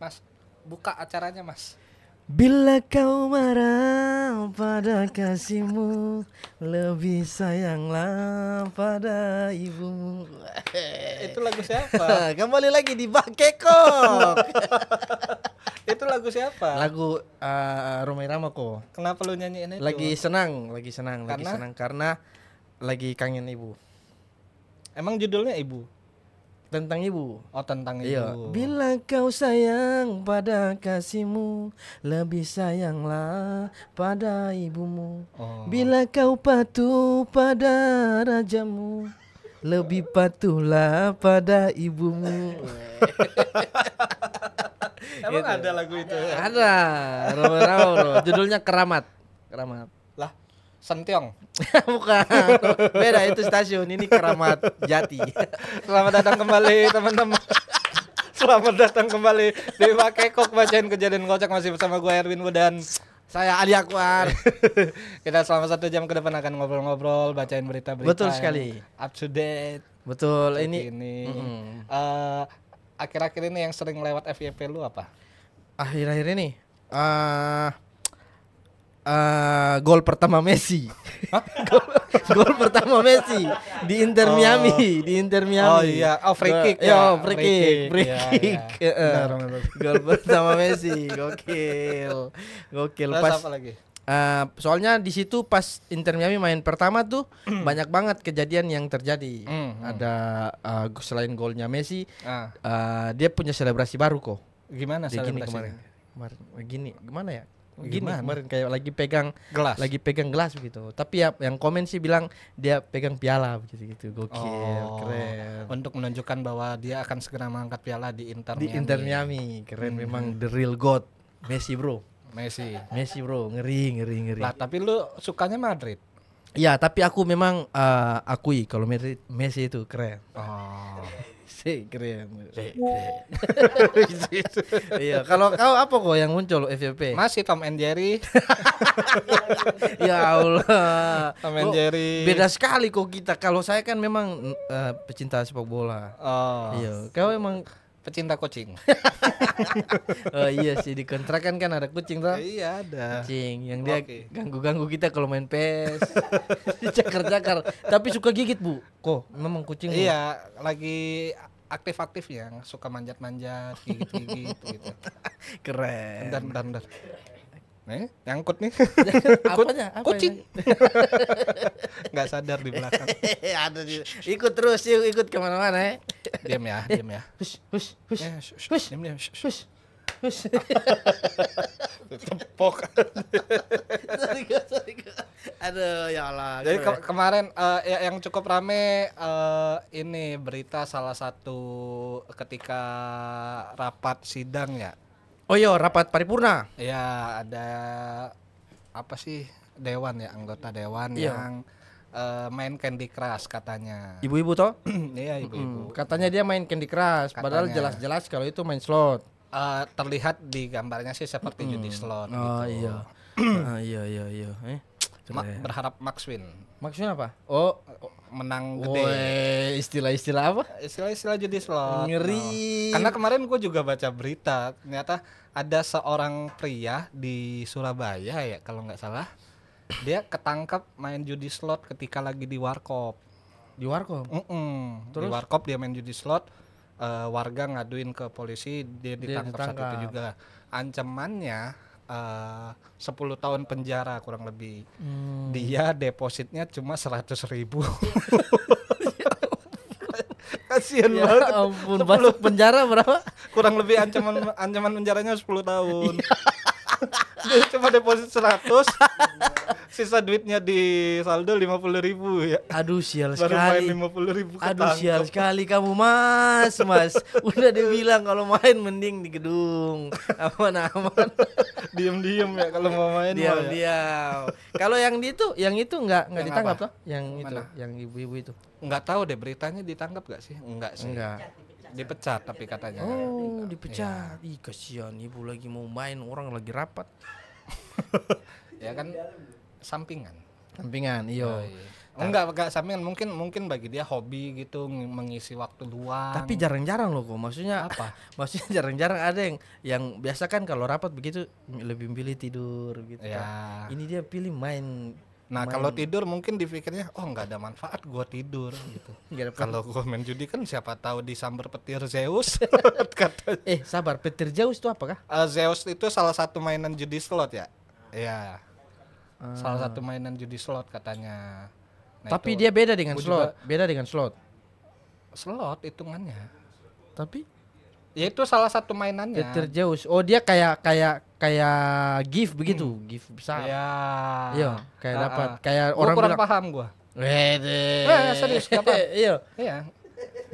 Mas, buka acaranya Mas. Bila kau marah pada kasihmu Lebih sayanglah pada ibumu eh, Itu lagu siapa? Kembali lagi di Bakeko Itu lagu siapa? Lagu uh, Rama kok. Kenapa lu nyanyiin itu? Lagi senang, lagi senang, karena? lagi senang Karena lagi kangen ibu Emang judulnya ibu? tentang ibu oh tentang iya. ibu bila kau sayang pada kasihmu lebih sayanglah pada ibumu oh. bila kau patuh pada rajamu lebih patuhlah pada ibumu Emang gitu. ada lagu itu? Ada, Roma Rao, judulnya Keramat. Keramat. Sentiong. Bukan. Beda itu stasiun. Ini Keramat Jati. Selamat datang kembali teman-teman. Selamat datang kembali di kok bacain kejadian kocak masih bersama gue Erwin dan saya Ali Akwar. Kita selama satu jam ke depan akan ngobrol-ngobrol, bacain berita-berita. Betul sekali. Up to date. Betul. Ini. ini. Mm -hmm. uh, eh, akhir-akhir ini yang sering lewat FYP lu apa? Akhir-akhir ini. Uh, uh, gol pertama Messi. gol, pertama Messi di Inter oh. Miami, di Inter oh, Miami. Oh iya, oh free kick. ya, yeah, iya, free kick, free iya, kick. Yeah, iya. gol pertama Messi, gokil. Gokil Terus pas. lagi? Uh, soalnya di situ pas Inter Miami main pertama tuh hmm. banyak banget kejadian yang terjadi. Mm, mm. Ada uh, selain golnya Messi, ah. uh, dia punya selebrasi baru kok. Gimana dia selebrasinya? kemarin. Kemarin gini, gimana ya? gini kemarin kayak lagi pegang gelas lagi pegang gelas begitu tapi ya yang komen sih bilang dia pegang piala begitu gitu gokil oh, keren untuk menunjukkan bahwa dia akan segera mengangkat piala di Inter di Miami. Inter Miami keren hmm. memang the real god Messi bro Messi Messi bro ngeri ngeri ngeri lah tapi lu sukanya Madrid Iya, tapi aku memang uh, akui kalau Messi, Messi itu keren. Oh. Sih keren. Iya, kalau kau apa kok yang muncul FVP? Masih Tom and Jerry. ya Allah. Tom and Jerry. Beda sekali kok kita. Kalau saya kan memang uh, pecinta sepak bola. Oh. Iya, kau emang pecinta kucing. oh iya sih di kontrakan kan ada kucing tuh. Eh, iya ada. Kucing yang dia ganggu-ganggu kita kalau main PES. Cakar-cakar. Tapi suka gigit, Bu. Kok memang kucing. Ya. Iya, ya? lagi aktif aktif yang suka manjat-manjat gigit-gigit gitu. Keren. Dan bentar, bentar. Eh, nyangkut nih. Apanya? Apa Kucing. Nggak sadar di belakang. Ada ikut terus, yuk ikut kemana-mana eh. Diam ya, diam ya. Hush, hush, hush, eh, hush, hush, diam, diam, hush, hush. Tepok. Aduh, ya Allah. Jadi ke kemarin uh, ya, yang cukup rame uh, ini berita salah satu ketika rapat sidang ya Oh iya rapat paripurna. Iya ada apa sih dewan ya anggota dewan iya. yang uh, main Candy Crush katanya. Ibu-ibu toh? iya ibu-ibu. Mm, katanya dia main Candy Crush, katanya. padahal jelas-jelas kalau itu main slot. Uh, terlihat di gambarnya sih seperti mm. judi slot. Oh gitu. iya. ah, iya iya iya. Eh? Ma berharap Max win. Max win apa? Oh, menang oh, gede. Eh, istilah-istilah apa? Istilah-istilah judi slot. Ngeri. Oh. Karena kemarin gue juga baca berita, ternyata ada seorang pria di Surabaya ya kalau nggak salah. Dia ketangkap main judi slot ketika lagi di warkop. Di warkop? Mm -mm. Terus? Di warkop dia main judi slot. Uh, warga ngaduin ke polisi, dia ditangkap, dia ditangkap. saat itu juga. Ancamannya 10 eh, tahun penjara kurang lebih. Hmm. Dia depositnya cuma 100 ribu. Ya Kasian ya, banget. Ampun, 10, penjara berapa? Kurang lebih ancaman ancaman penjaranya 10 tahun. Iya. cuma deposit 100 sisa duitnya di saldo lima puluh ribu ya aduh sial Baru sekali main 50 ribu ketangkep. aduh sial sekali kamu mas mas udah dibilang kalau main mending di gedung aman aman diem diem ya kalau mau main diam diam ya. kalau yang di itu yang itu nggak nggak ditangkap apa? yang Mana? itu yang ibu-ibu itu nggak tahu deh beritanya ditangkap gak sih nggak sih enggak dipecat tapi katanya oh iya. dipecat ya. ih kasihan ibu lagi mau main orang lagi rapat ya kan sampingan sampingan iyo oh, iya. Nah, enggak enggak sampingan mungkin mungkin bagi dia hobi gitu mengisi waktu luang tapi jarang-jarang loh kok maksudnya apa maksudnya jarang-jarang ada yang yang biasa kan kalau rapat begitu lebih pilih tidur gitu ya. ini dia pilih main Nah, kalau tidur mungkin dipikirnya oh nggak ada manfaat gua tidur gitu. kalau gue main judi kan siapa tahu disambar petir Zeus katanya. Eh, sabar, petir Zeus itu apakah? Uh, eh, Zeus itu salah satu mainan judi slot ya. Iya. Uh. Salah satu mainan judi slot katanya. Nah, Tapi itu, dia beda dengan slot, juga, beda dengan slot. Slot hitungannya. Tapi Ya itu salah satu mainannya. Peter Zeus. Oh dia kayak kayak kayak gift begitu, hmm. gift besar. ya Iya, kayak ah, dapat. Ah. Kayak gua orang kurang paham gua. Eh, eh, serius apa Iya. Iya.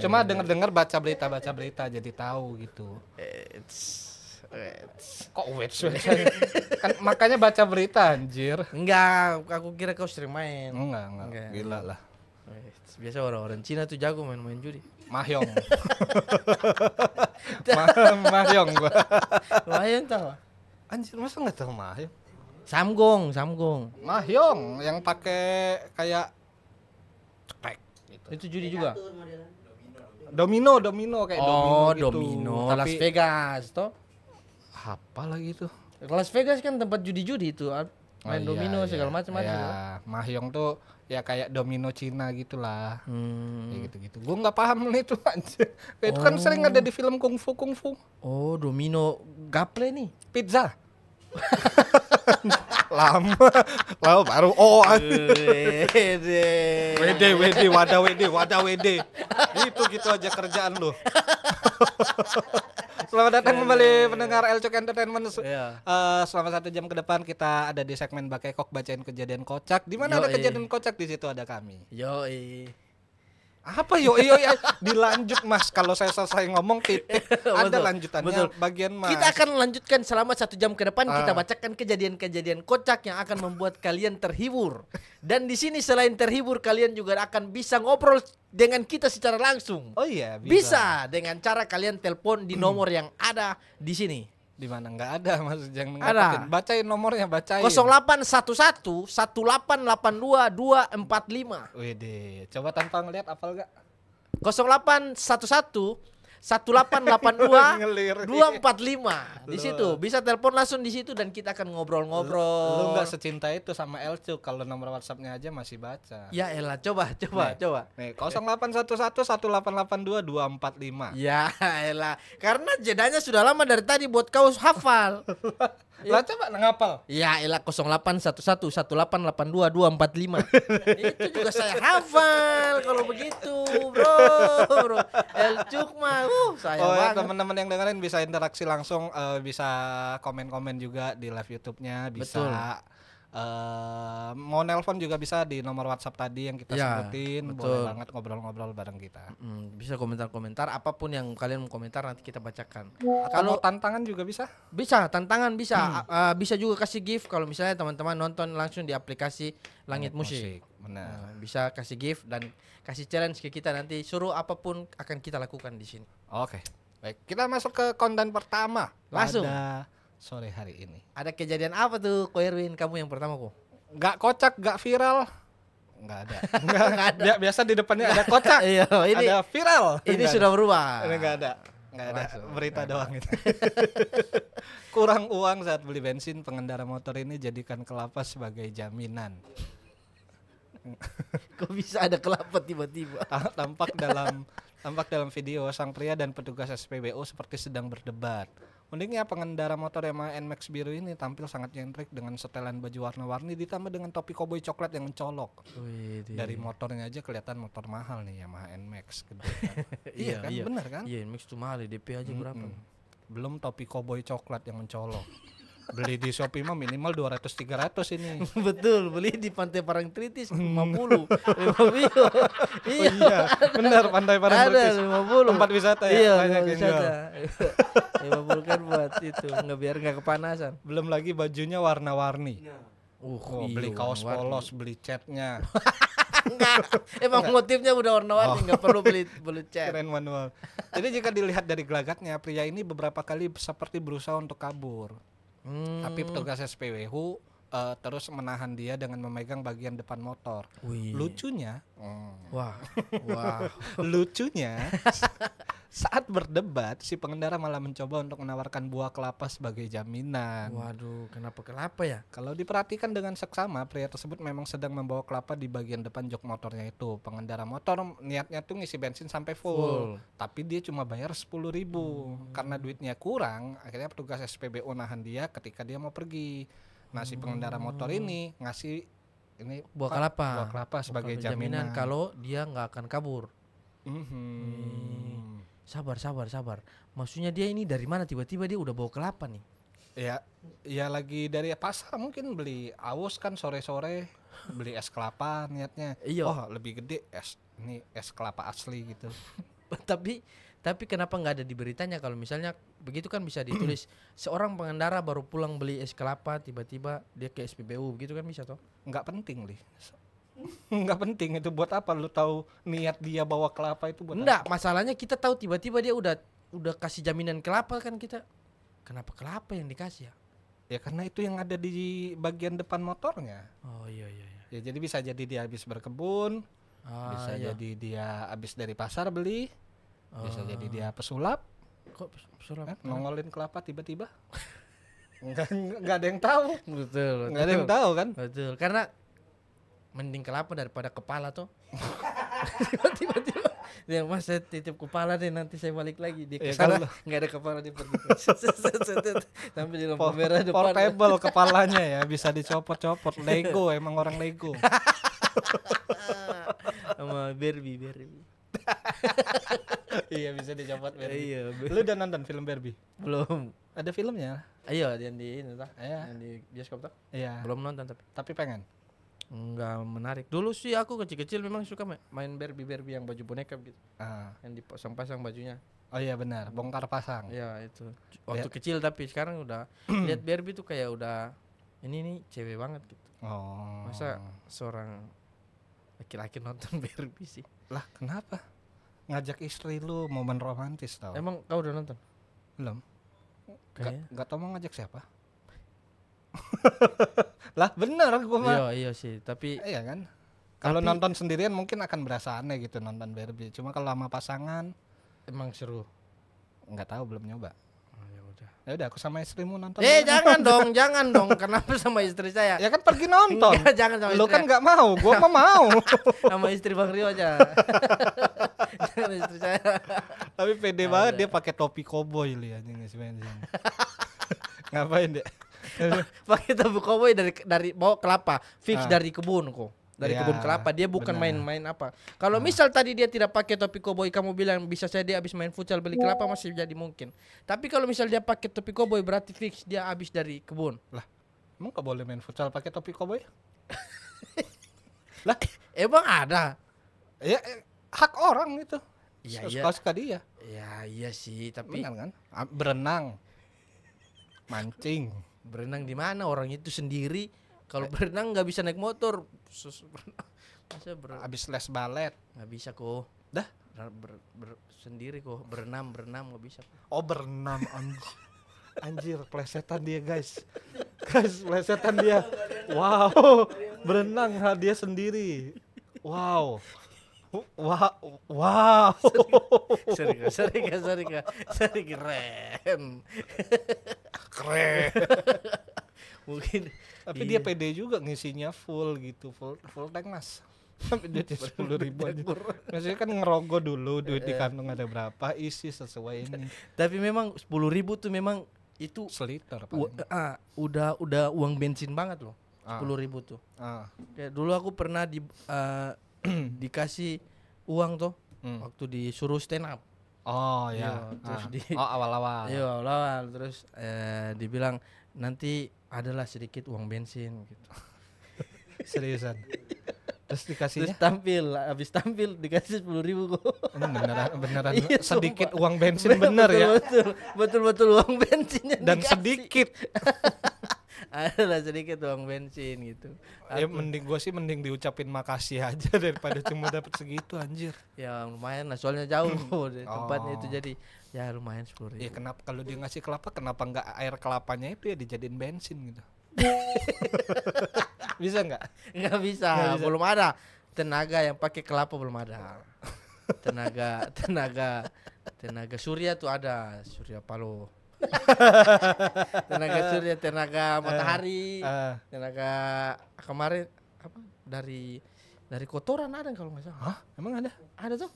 Cuma denger-dengar baca berita baca berita jadi tahu gitu. It's... Kok wet kan makanya baca berita anjir. Enggak, aku kira kau sering main. Enggak, enggak. enggak. Gila lah. Biasa orang-orang Cina tuh jago main-main judi. Mahyong. Mahyong gua. Mahyong tahu. Anjir, masa enggak tahu Mahyong? Samgong, Samgong. Mahyong yang pakai kayak cepek gitu. Itu judi juga. Domino, domino kayak oh, domino, gitu. domino Tapi, Las Vegas toh. Apa lagi itu? Las Vegas kan tempat judi-judi itu main oh, domino iya, segala macam macam. Ya, Mahyong tuh ya kayak domino Cina gitulah hmm. ya gitu-gitu gue nggak paham nih itu aja oh. itu kan oh. sering ada di film kungfu kungfu oh domino gaple nih pizza lama lama baru oh wede wede wede wada wede wada wede itu gitu aja kerjaan lo Selamat datang kembali iya. pendengar Elcok Entertainment. Yeah. Iya. Uh, selama satu jam ke depan kita ada di segmen kok bacain kejadian kocak. Di mana ada kejadian kocak di situ ada kami. Yoi apa yo yo ya dilanjut mas kalau saya selesai ngomong titik ada betul, lanjutannya betul. bagian mas kita akan lanjutkan selama satu jam ke depan uh. kita ah. bacakan kejadian-kejadian kocak yang akan membuat kalian terhibur dan di sini selain terhibur kalian juga akan bisa ngobrol dengan kita secara langsung oh iya bisa, bisa dengan cara kalian telepon di nomor yang ada di sini di mana nggak ada Mas jangan ada. Bacain nomornya, bacain. 0811 1882 245. Wede, coba tanpa ngeliat apal gak? 0811 satu delapan delapan dua dua empat lima Di situ bisa telepon langsung di situ dan kita akan ngobrol-ngobrol. Lu nggak secinta itu sama Elcu kalau nomor WhatsAppnya aja masih baca. Ya elah coba coba nih, coba. Nih dua empat lima Ya elah karena jedanya sudah lama dari tadi buat kau hafal. Lah coba ngapal. Ya elah 08111188245. itu juga saya hafal kalau begitu, Bro. Bro. El Cukma. Uh, saya oh, ya, teman-teman yang dengerin bisa interaksi langsung uh, bisa komen-komen juga di live YouTube-nya bisa Betul Uh, mau nelpon juga bisa di nomor WhatsApp tadi yang kita ya, sebutin, betul. boleh banget ngobrol-ngobrol bareng kita. hmm, bisa komentar-komentar apapun yang kalian mau komentar nanti kita bacakan. kalau tantangan juga bisa? Bisa, tantangan bisa. Hmm. Uh, bisa juga kasih gift kalau misalnya teman-teman nonton langsung di aplikasi Langit, Langit Musik. Musik. Benar. Uh, bisa kasih gift dan kasih challenge ke kita nanti suruh apapun akan kita lakukan di sini. Oke. Okay. Baik, kita masuk ke konten pertama. Langsung. Pada sore hari ini. Ada kejadian apa tuh, Ko Irwin? Kamu yang pertama, Ko? Gak kocak, gak viral. Gak ada. Gak, ada. biasa di depannya ada kocak. iya, ini ada viral. Ini gak sudah berubah. Ini gak ada. Gak ada Langsung, berita gak doang itu. Kurang uang saat beli bensin, pengendara motor ini jadikan kelapa sebagai jaminan. Kok bisa ada kelapa tiba-tiba? Ah, tampak dalam tampak dalam video sang pria dan petugas SPBU seperti sedang berdebat. Uniknya pengendara motor Yamaha NMAX biru ini tampil sangat nyentrik dengan setelan baju warna-warni ditambah dengan topi koboi coklat yang mencolok. Wih, Dari motornya aja kelihatan motor mahal nih Yamaha NMAX gede. Kan? Iya, iya kan? Iya. benar kan? Iya, NMAX itu mahal, DP aja -hmm. berapa? Belum topi koboi coklat yang mencolok beli di Shopee mah minimal 200 300 ini. Betul, beli di Pantai Parang Tritis 50. 50. iya. iya, benar Pantai Parang Tritis. Ada 50. Tempat wisata ya iya, banyak yang jual. 50 kan buat itu, nggak biar nggak kepanasan. Belum lagi bajunya warna-warni. Iya. Uh, oh, iyo, beli iya, kaos warna polos, beli catnya. Enggak. Emang Enggak. motifnya udah warna-warni, oh. oh. perlu beli beli cat. Keren manual. Jadi jika dilihat dari gelagatnya, pria ini beberapa kali seperti berusaha untuk kabur. Hmm. Tapi petugas SPWU uh, terus menahan dia dengan memegang bagian depan motor. Wih. Lucunya, mm, wah, wah. lucunya saat berdebat si pengendara malah mencoba untuk menawarkan buah kelapa sebagai jaminan. Waduh, kenapa kelapa ya? Kalau diperhatikan dengan seksama, pria tersebut memang sedang membawa kelapa di bagian depan jok motornya itu. Pengendara motor niatnya tuh ngisi bensin sampai full, full. tapi dia cuma bayar sepuluh ribu hmm. karena duitnya kurang. Akhirnya petugas SPBU nahan dia ketika dia mau pergi. Nah pengendara motor ini ngasih ini buah kelapa, buah kelapa sebagai jaminan, jaminan kalau dia nggak akan kabur. Mm -hmm. hmm. Sabar, sabar, sabar. Maksudnya dia ini dari mana tiba-tiba dia udah bawa kelapa nih? Ya, ya lagi dari pasar mungkin beli aus kan sore-sore beli es kelapa niatnya. Iya. Oh lebih gede es ini es kelapa asli gitu. tapi tapi kenapa nggak ada di beritanya kalau misalnya begitu kan bisa ditulis seorang pengendara baru pulang beli es kelapa tiba-tiba dia ke SPBU begitu kan bisa toh nggak penting lih nggak penting itu buat apa lu tahu niat dia bawa kelapa itu buat nggak masalahnya kita tahu tiba-tiba dia udah udah kasih jaminan kelapa kan kita kenapa kelapa yang dikasih ya ya karena itu yang ada di bagian depan motornya oh iya iya, iya. ya jadi bisa jadi dia habis berkebun Ah, bisa iya. jadi dia abis dari pasar beli, bisa jadi ah. dia pesulap. Kok pesulap? Eh, kan nongolin kelapa tiba-tiba. Enggak ada yang tahu. Betul, betul. Enggak ada yang tahu kan? Betul. Karena mending kelapa daripada kepala tuh. Tiba-tiba yang mas saya titip kepala deh nanti saya balik lagi di ya, nggak ada kepala di pergi sampai di lampu merah depan portable kepalanya ya bisa dicopot-copot Lego emang orang Lego sama Barbie Barbie iya bisa dicopot Barbie iya Barbie. lu udah nonton film Barbie belum ada filmnya ayo iya, yang di ini tuh iya. yang di bioskop tuh? iya belum nonton tapi tapi pengen Enggak menarik dulu sih aku kecil-kecil memang suka main Barbie Barbie yang baju boneka gitu ah. yang dipasang-pasang bajunya oh iya benar bongkar pasang Iya itu waktu kecil tapi sekarang udah lihat Barbie tuh kayak udah ini nih cewek banget gitu oh masa seorang laki-laki nonton Barbie sih lah kenapa ngajak istri lu momen romantis tau emang kau udah nonton belum Kayaknya. Gak, gak tau mau ngajak siapa lah bener aku mah iya iya sih tapi iya kan kalau nonton sendirian mungkin akan berasa aneh gitu nonton Barbie cuma kalau sama pasangan emang seru nggak tahu belum nyoba Ya udah aku sama istrimu nonton. Eh jangan dong, jangan dong. Kenapa sama istri saya? Ya kan pergi nonton. Enggak, jangan sama istri. Lu kan nggak mau, gua mah mau. sama istri Bang Rio aja. jangan istri saya. Tapi pede ya banget udah. dia pakai topi koboi li anjing Ngapain dia? pakai topi koboi dari dari bawa kelapa, fix ah. dari kebun kok dari yeah. kebun kelapa. Dia bukan main-main apa. Kalau nah. misal tadi dia tidak pakai topi koboi, kamu bilang bisa saya dia habis main futsal beli kelapa masih jadi mungkin. Tapi kalau misal dia pakai topi koboi berarti fix dia habis dari kebun. Lah, emang gak boleh main futsal pakai topi koboi? lah, emang ada. Ya eh, hak orang itu. Iya, iya. Suka-suka dia. Ya iya sih, tapi Benar, kan? Ah, berenang. Mancing. Berenang di mana orang itu sendiri? Kalau eh. berenang nggak bisa naik motor, sus masa ber abis les balet nggak bisa kok dah ber, ber, sendiri kok berenam berenam nggak bisa oh berenam anjir anjir plesetan dia guys guys plesetan dia wow berenang dia sendiri wow wow wow. sering, sering, sering, sering keren. Keren. Mungkin tapi dia iya. pede juga ngisinya full gitu full full tank mas tapi duitnya sepuluh ribu aja maksudnya kan ngerogoh dulu duit di iya. kantong ada berapa isi sesuai ini tapi memang sepuluh ribu tuh memang itu seliter uh, udah udah uang bensin banget loh ah. sepuluh ribu tuh ah. kayak dulu aku pernah di uh, dikasih uang tuh hmm. waktu disuruh stand up Oh iya. Yo, iya. ah. Oh awal-awal. Iya awal-awal terus eh, dibilang nanti adalah sedikit uang bensin gitu. Seriusan. Terus dikasih Terus tampil, habis tampil dikasih sepuluh ribu kok. Ini hmm, beneran, beneran iya, sedikit sumpah. uang bensin bener, bener ya? betul, ya. Betul, betul, betul uang bensinnya. Dan dikasih. sedikit. adalah sedikit uang bensin gitu ya Aku, mending gue sih mending diucapin makasih aja daripada cuma dapat segitu anjir ya lumayan lah soalnya jauh hmm. dari oh. tempatnya itu jadi ya lumayan sepuluh ya kenapa kalau dia ngasih kelapa kenapa nggak air kelapanya itu ya dijadiin bensin gitu bisa nggak nggak bisa. bisa belum ada tenaga yang pakai kelapa belum ada tenaga tenaga tenaga surya tuh ada surya paloh tenaga surya, tenaga matahari, uh, uh. tenaga kemarin apa dari dari kotoran ada kalau nggak salah. Hah? Emang ada? Ada tuh.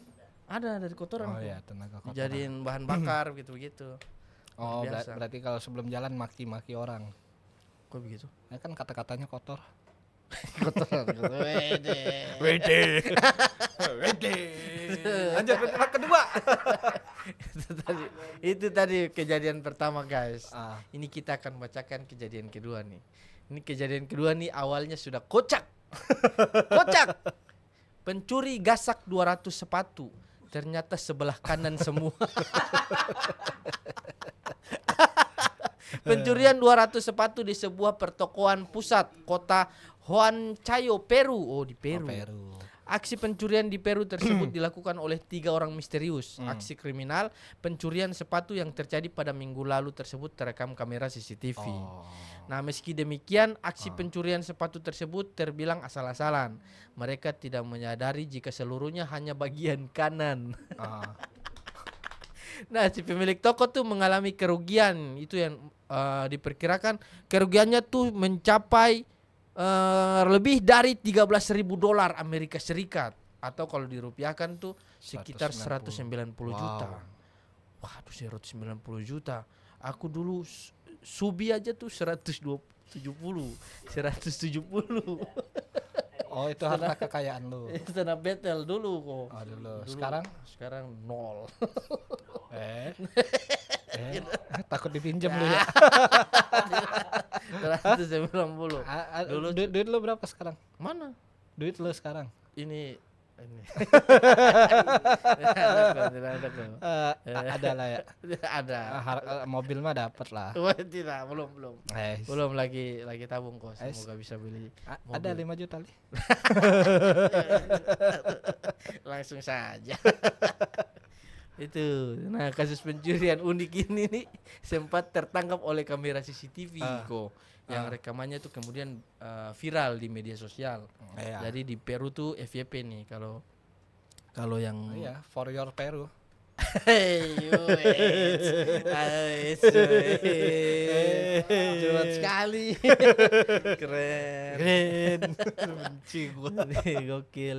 Ada dari kotoran. Oh iya, tenaga kotoran. Jadiin bahan bakar gitu-gitu. Oh, Biasa. berarti kalau sebelum jalan maki-maki orang. Kok begitu? Ya kan kata-katanya kotor wede wede anjir lanjut kedua itu tadi itu tadi kejadian pertama guys ah. ini kita akan bacakan kejadian kedua nih ini kejadian kedua nih awalnya sudah kocak kocak pencuri gasak 200 sepatu ternyata sebelah kanan semua Pencurian 200 sepatu di sebuah pertokoan pusat kota Juan Chayo Peru oh di Peru. Oh, Peru. Aksi pencurian di Peru tersebut dilakukan oleh tiga orang misterius. Hmm. Aksi kriminal pencurian sepatu yang terjadi pada minggu lalu tersebut terekam kamera CCTV. Oh. Nah, meski demikian, aksi oh. pencurian sepatu tersebut terbilang asal-asalan. Mereka tidak menyadari jika seluruhnya hanya bagian kanan. Oh. nah, si pemilik toko tuh mengalami kerugian. Itu yang uh, diperkirakan kerugiannya tuh mencapai uh, lebih dari 13.000 dolar Amerika Serikat atau kalau dirupiahkan tuh sekitar 190, 190 wow. juta. Waduh 190 juta. Aku dulu Subi aja tuh 170, 170. Oh itu harta kekayaan lu. Itu tanda betel dulu kok. Oh dulu. dulu. Sekarang? Sekarang nol. eh. eh. Takut dipinjam lu ya. Iya. 190. dulu duit, duit lo berapa sekarang mana duit lo sekarang ini ini uh, ada lah ya ada uh, mobil mah dapat lah tidak belum belum Eish. belum lagi lagi tabung kok semoga bisa beli mobil. ada 5 juta nih langsung saja itu. Nah, kasus pencurian unik ini nih sempat tertangkap oleh kamera CCTV uh, ah. kok yang ah. rekamannya tuh kemudian uh, viral di media sosial. Uh, iya. Jadi di Peru tuh FYP nih kalau kalau yang uh, iya, for your Peru. Cuma sekali Keren Keren Benci gue Gokil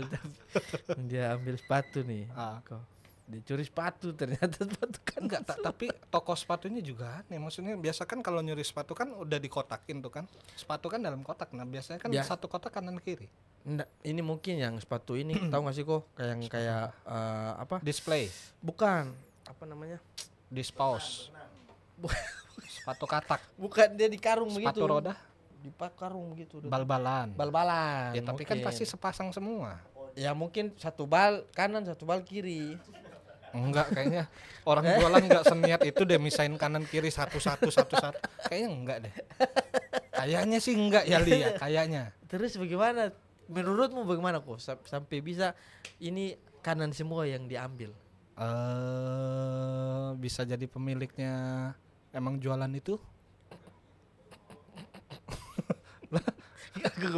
Dia ambil sepatu nih ah. Kok dicuri sepatu ternyata sepatu kan enggak tak tapi toko sepatunya juga nih maksudnya biasa kan kalau nyuri sepatu kan udah dikotakin tuh kan sepatu kan dalam kotak nah biasanya kan ya. satu kotak kanan kiri Nggak, ini mungkin yang sepatu ini tahu gak sih kok kayak yang kayak uh, apa display bukan apa namanya dispaus sepatu katak bukan dia di karung sepatu begitu sepatu roda di karung gitu bal-balan bal-balan ya tapi kan pasti sepasang semua ya mungkin satu bal kanan satu bal kiri Enggak kayaknya orang jualan enggak seniat itu deh misain kanan kiri satu satu satu satu. Kayaknya enggak deh. Kayaknya sih enggak ya lihat ya, kayaknya. Terus bagaimana? Menurutmu bagaimana kok sampai bisa ini kanan semua yang diambil? Eh uh, bisa jadi pemiliknya emang jualan itu?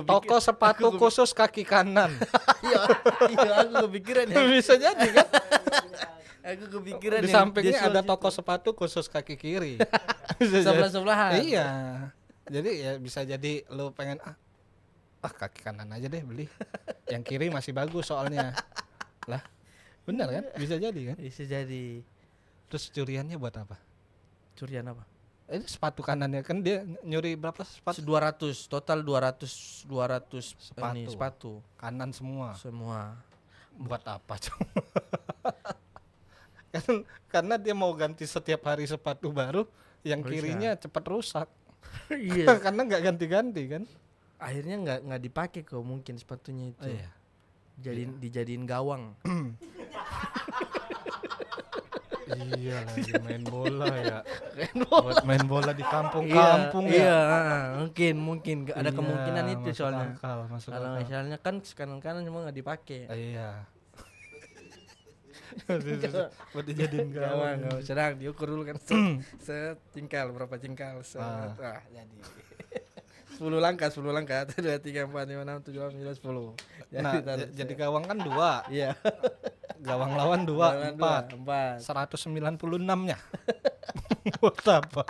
Toko sepatu aku khusus kaki kanan. iya, iya aku kepikiran ya. Bisa jadi kan? Aku kepikiran di sampingnya ada gitu. toko sepatu khusus kaki kiri. sebelah sebelahan. Iya. Jadi ya bisa jadi lu pengen ah, ah kaki kanan aja deh beli. Yang kiri masih bagus soalnya. lah, benar kan? Bisa jadi kan? Bisa jadi. Terus curiannya buat apa? Curian apa? Eh, ini sepatu kanannya kan dia nyuri berapa sepatu? 200, total 200 200 sepatu. Ini, sepatu. Kanan semua. Semua. Buat apa Cung? kan karena dia mau ganti setiap hari sepatu baru yang kirinya cepat rusak iya karena nggak ganti-ganti kan akhirnya nggak nggak dipakai kok mungkin sepatunya itu oh, iya. jadi iya. dijadiin gawang iya lagi main bola ya main bola. buat main bola di kampung-kampung iya, ya iya ah, ah. mungkin mungkin ada iya, kemungkinan itu masuk soalnya kalau misalnya kan sekarang kan cuma nggak dipakai iya Iya, iya, iya. buat dijadiin gawang gawang sedang diukur dulu kan setingkal berapa jengkal set ah. ah jadi 10 langkah 10 langkah 1 2 3 4 5 6 7 8 9 10 jadi, nah, jadi gawang kan 2 iya gawang lawan 2 4 empat seratus sembilan buat apa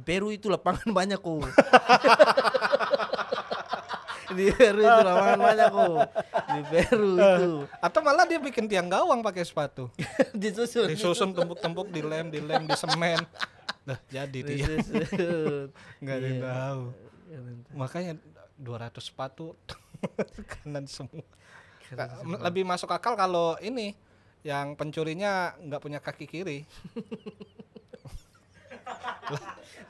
Peru itu lapangan banyak kok di Peru itu lapangan banyak kok di Peru eh, itu atau malah dia bikin tiang gawang pakai sepatu disusun disusun tumpuk-tumpuk dilem dilem di semen nah jadi dia nggak ada yang iya. tahu iya, makanya 200 sepatu kanan semua lebih masuk akal kalau ini yang pencurinya nggak punya kaki kiri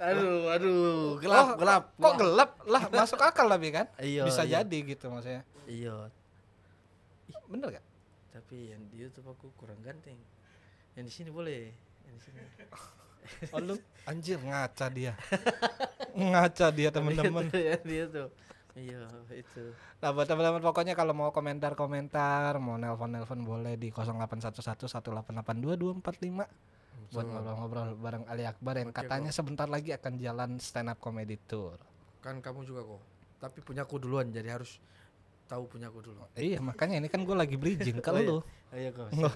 aduh aduh gelap oh, gelap kok gelap lah masuk akal lah, kan iyo, bisa iyo. jadi gitu maksudnya iya bener gak tapi yang di YouTube aku kurang ganteng yang di sini boleh yang di sini oh lu anjir ngaca dia ngaca dia temen-temen. teman dia tuh Iya itu. Nah buat teman-teman pokoknya kalau mau komentar-komentar, mau nelpon-nelpon boleh di 0811 1882245 buat ngobrol-ngobrol bareng Ali Akbar yang Oke, katanya kok. sebentar lagi akan jalan stand up comedy tour. Kan kamu juga kok. Tapi punya aku duluan jadi harus tahu punya aku dulu. Oh, iya, makanya ini kan gue lagi bridging kalau oh, iya. lu. Oh, iya kok. Iya.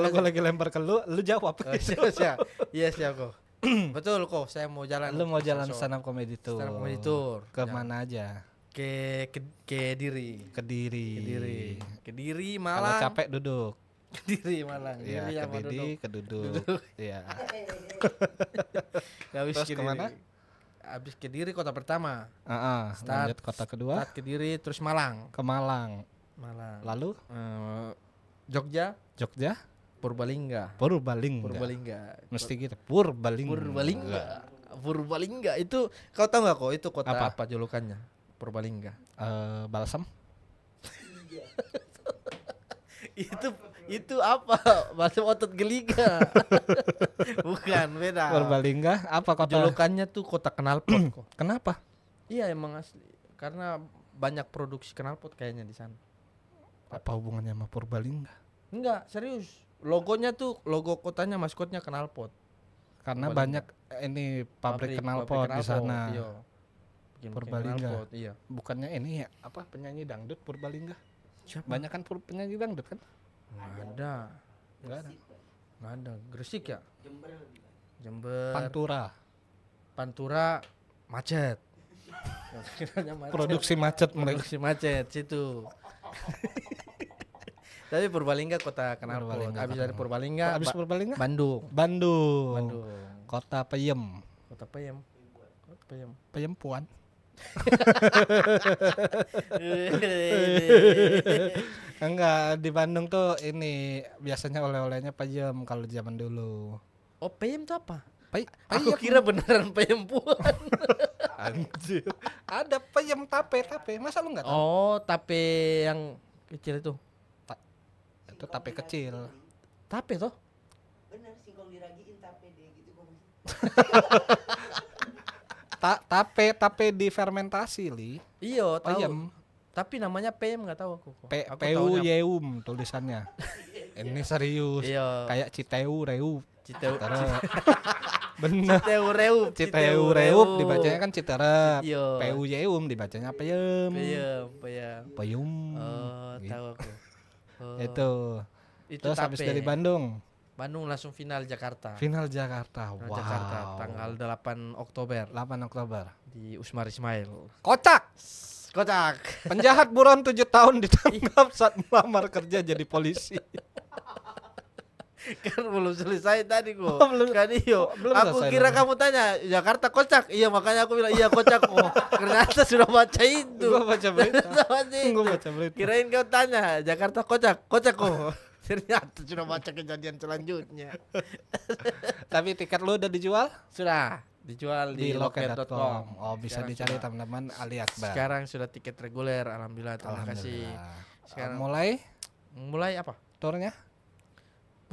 Kalau gue lagi lempar ke lu, lu jawab. Oh, siap, siap. Iya, siap kok. Betul kok, saya mau jalan. Lu mau jalan so, stand up comedy tour. Stand up comedy tour. Ke mana aja? Ke ke ke Kediri. Kediri. Kediri. Kediri Malang. Kalau capek duduk. Kediri Malang. Iya, ya, Kediri, Keduduk. Iya. Ya wis ke kemana? Habis Kediri kota pertama. Heeh. Uh -uh, lanjut kota kedua. Start Kediri terus Malang. Ke Malang. Malang. Lalu uh, Jogja. Jogja. Purbalingga. Purbalingga. Purbalingga. Mesti gitu. Purbalingga. Purbalingga. Purbalingga itu kau tahu nggak kok itu kota apa, apa julukannya? Purbalingga. Eh uh, Balsam. Iya. itu itu apa? bahasa otot geliga. Bukan, beda. Purbalingga apa kota? Julukannya tuh kota kenalpot kok. Kenapa? Iya emang asli. Karena banyak produksi kenalpot kayaknya di sana. Apa hubungannya sama Purbalingga? Enggak, serius. Logonya tuh logo kotanya maskotnya kenalpot Karena banyak eh, ini pabrik, kenalpot di sana. Iyo. Purbalingga. iya. Bukannya ini ya apa penyanyi dangdut Purbalingga? Siapa? Banyak kan penyanyi dangdut kan? Nggak ada. Nggak ada. Nggak ada. Gresik ya? Jember. Jember. Pantura. Pantura macet. macet. Produksi macet mereka. Produksi macet situ. Tapi Purbalingga kota kenal Purbalingga. Habis dari Purbalingga, habis ba Purbalingga Bandung. Bandung. Bandung. Kota Payem Kota Payem Payem Payem Puan Enggak, di Bandung tuh ini biasanya oleh-olehnya payem kalau zaman dulu. Oh, payem tuh apa? Pay payem. Aku kira beneran puan Anjir. Ada payem tape, tape. Masa lu enggak tahu? Oh, tape yang kecil itu. Ta itu tape kecil. Tape tuh Bener singkong diragiin tape deh gitu Ta tape tape difermentasi li. Iya, oh, tahu. Iya. Tapi namanya PM nggak tahu aku. P aku Yeum tulisannya. Ini serius. Iya. Kayak Citeu Reu. Citeu. Bener. Citeu Reu. Citeu Reu dibacanya kan Citerep. Iya. Yeum dibacanya Peyem. Peyem, Peyem. Peyum. Oh, gitu. tahu aku. Oh. Itu. Itu Terus habis dari Bandung Bandung langsung final Jakarta. Final Jakarta. Final wow. Jakarta tanggal 8 Oktober. 8 Oktober di Usmar Ismail. Kocak. Kocak. Penjahat buron 7 tahun ditangkap saat melamar kerja jadi polisi. kan belum selesai tadi kok. Oh, belum, kan iyo. Oh, belum aku kira dong. kamu tanya Jakarta kocak. Iya makanya aku bilang iya kocak kok. Oh. Ternyata sudah baca itu. Gua baca berita. Gua baca berita. Kirain kau tanya Jakarta kocak, kocak kok ternyata sudah baca kejadian selanjutnya tapi tiket lu udah dijual sudah dijual di, di loket.com. Oh, bisa sekarang dicari teman-teman alias. bar. Sekarang sudah tiket reguler, alhamdulillah. Terima kasih. Sekarang mulai mulai apa? Turnya?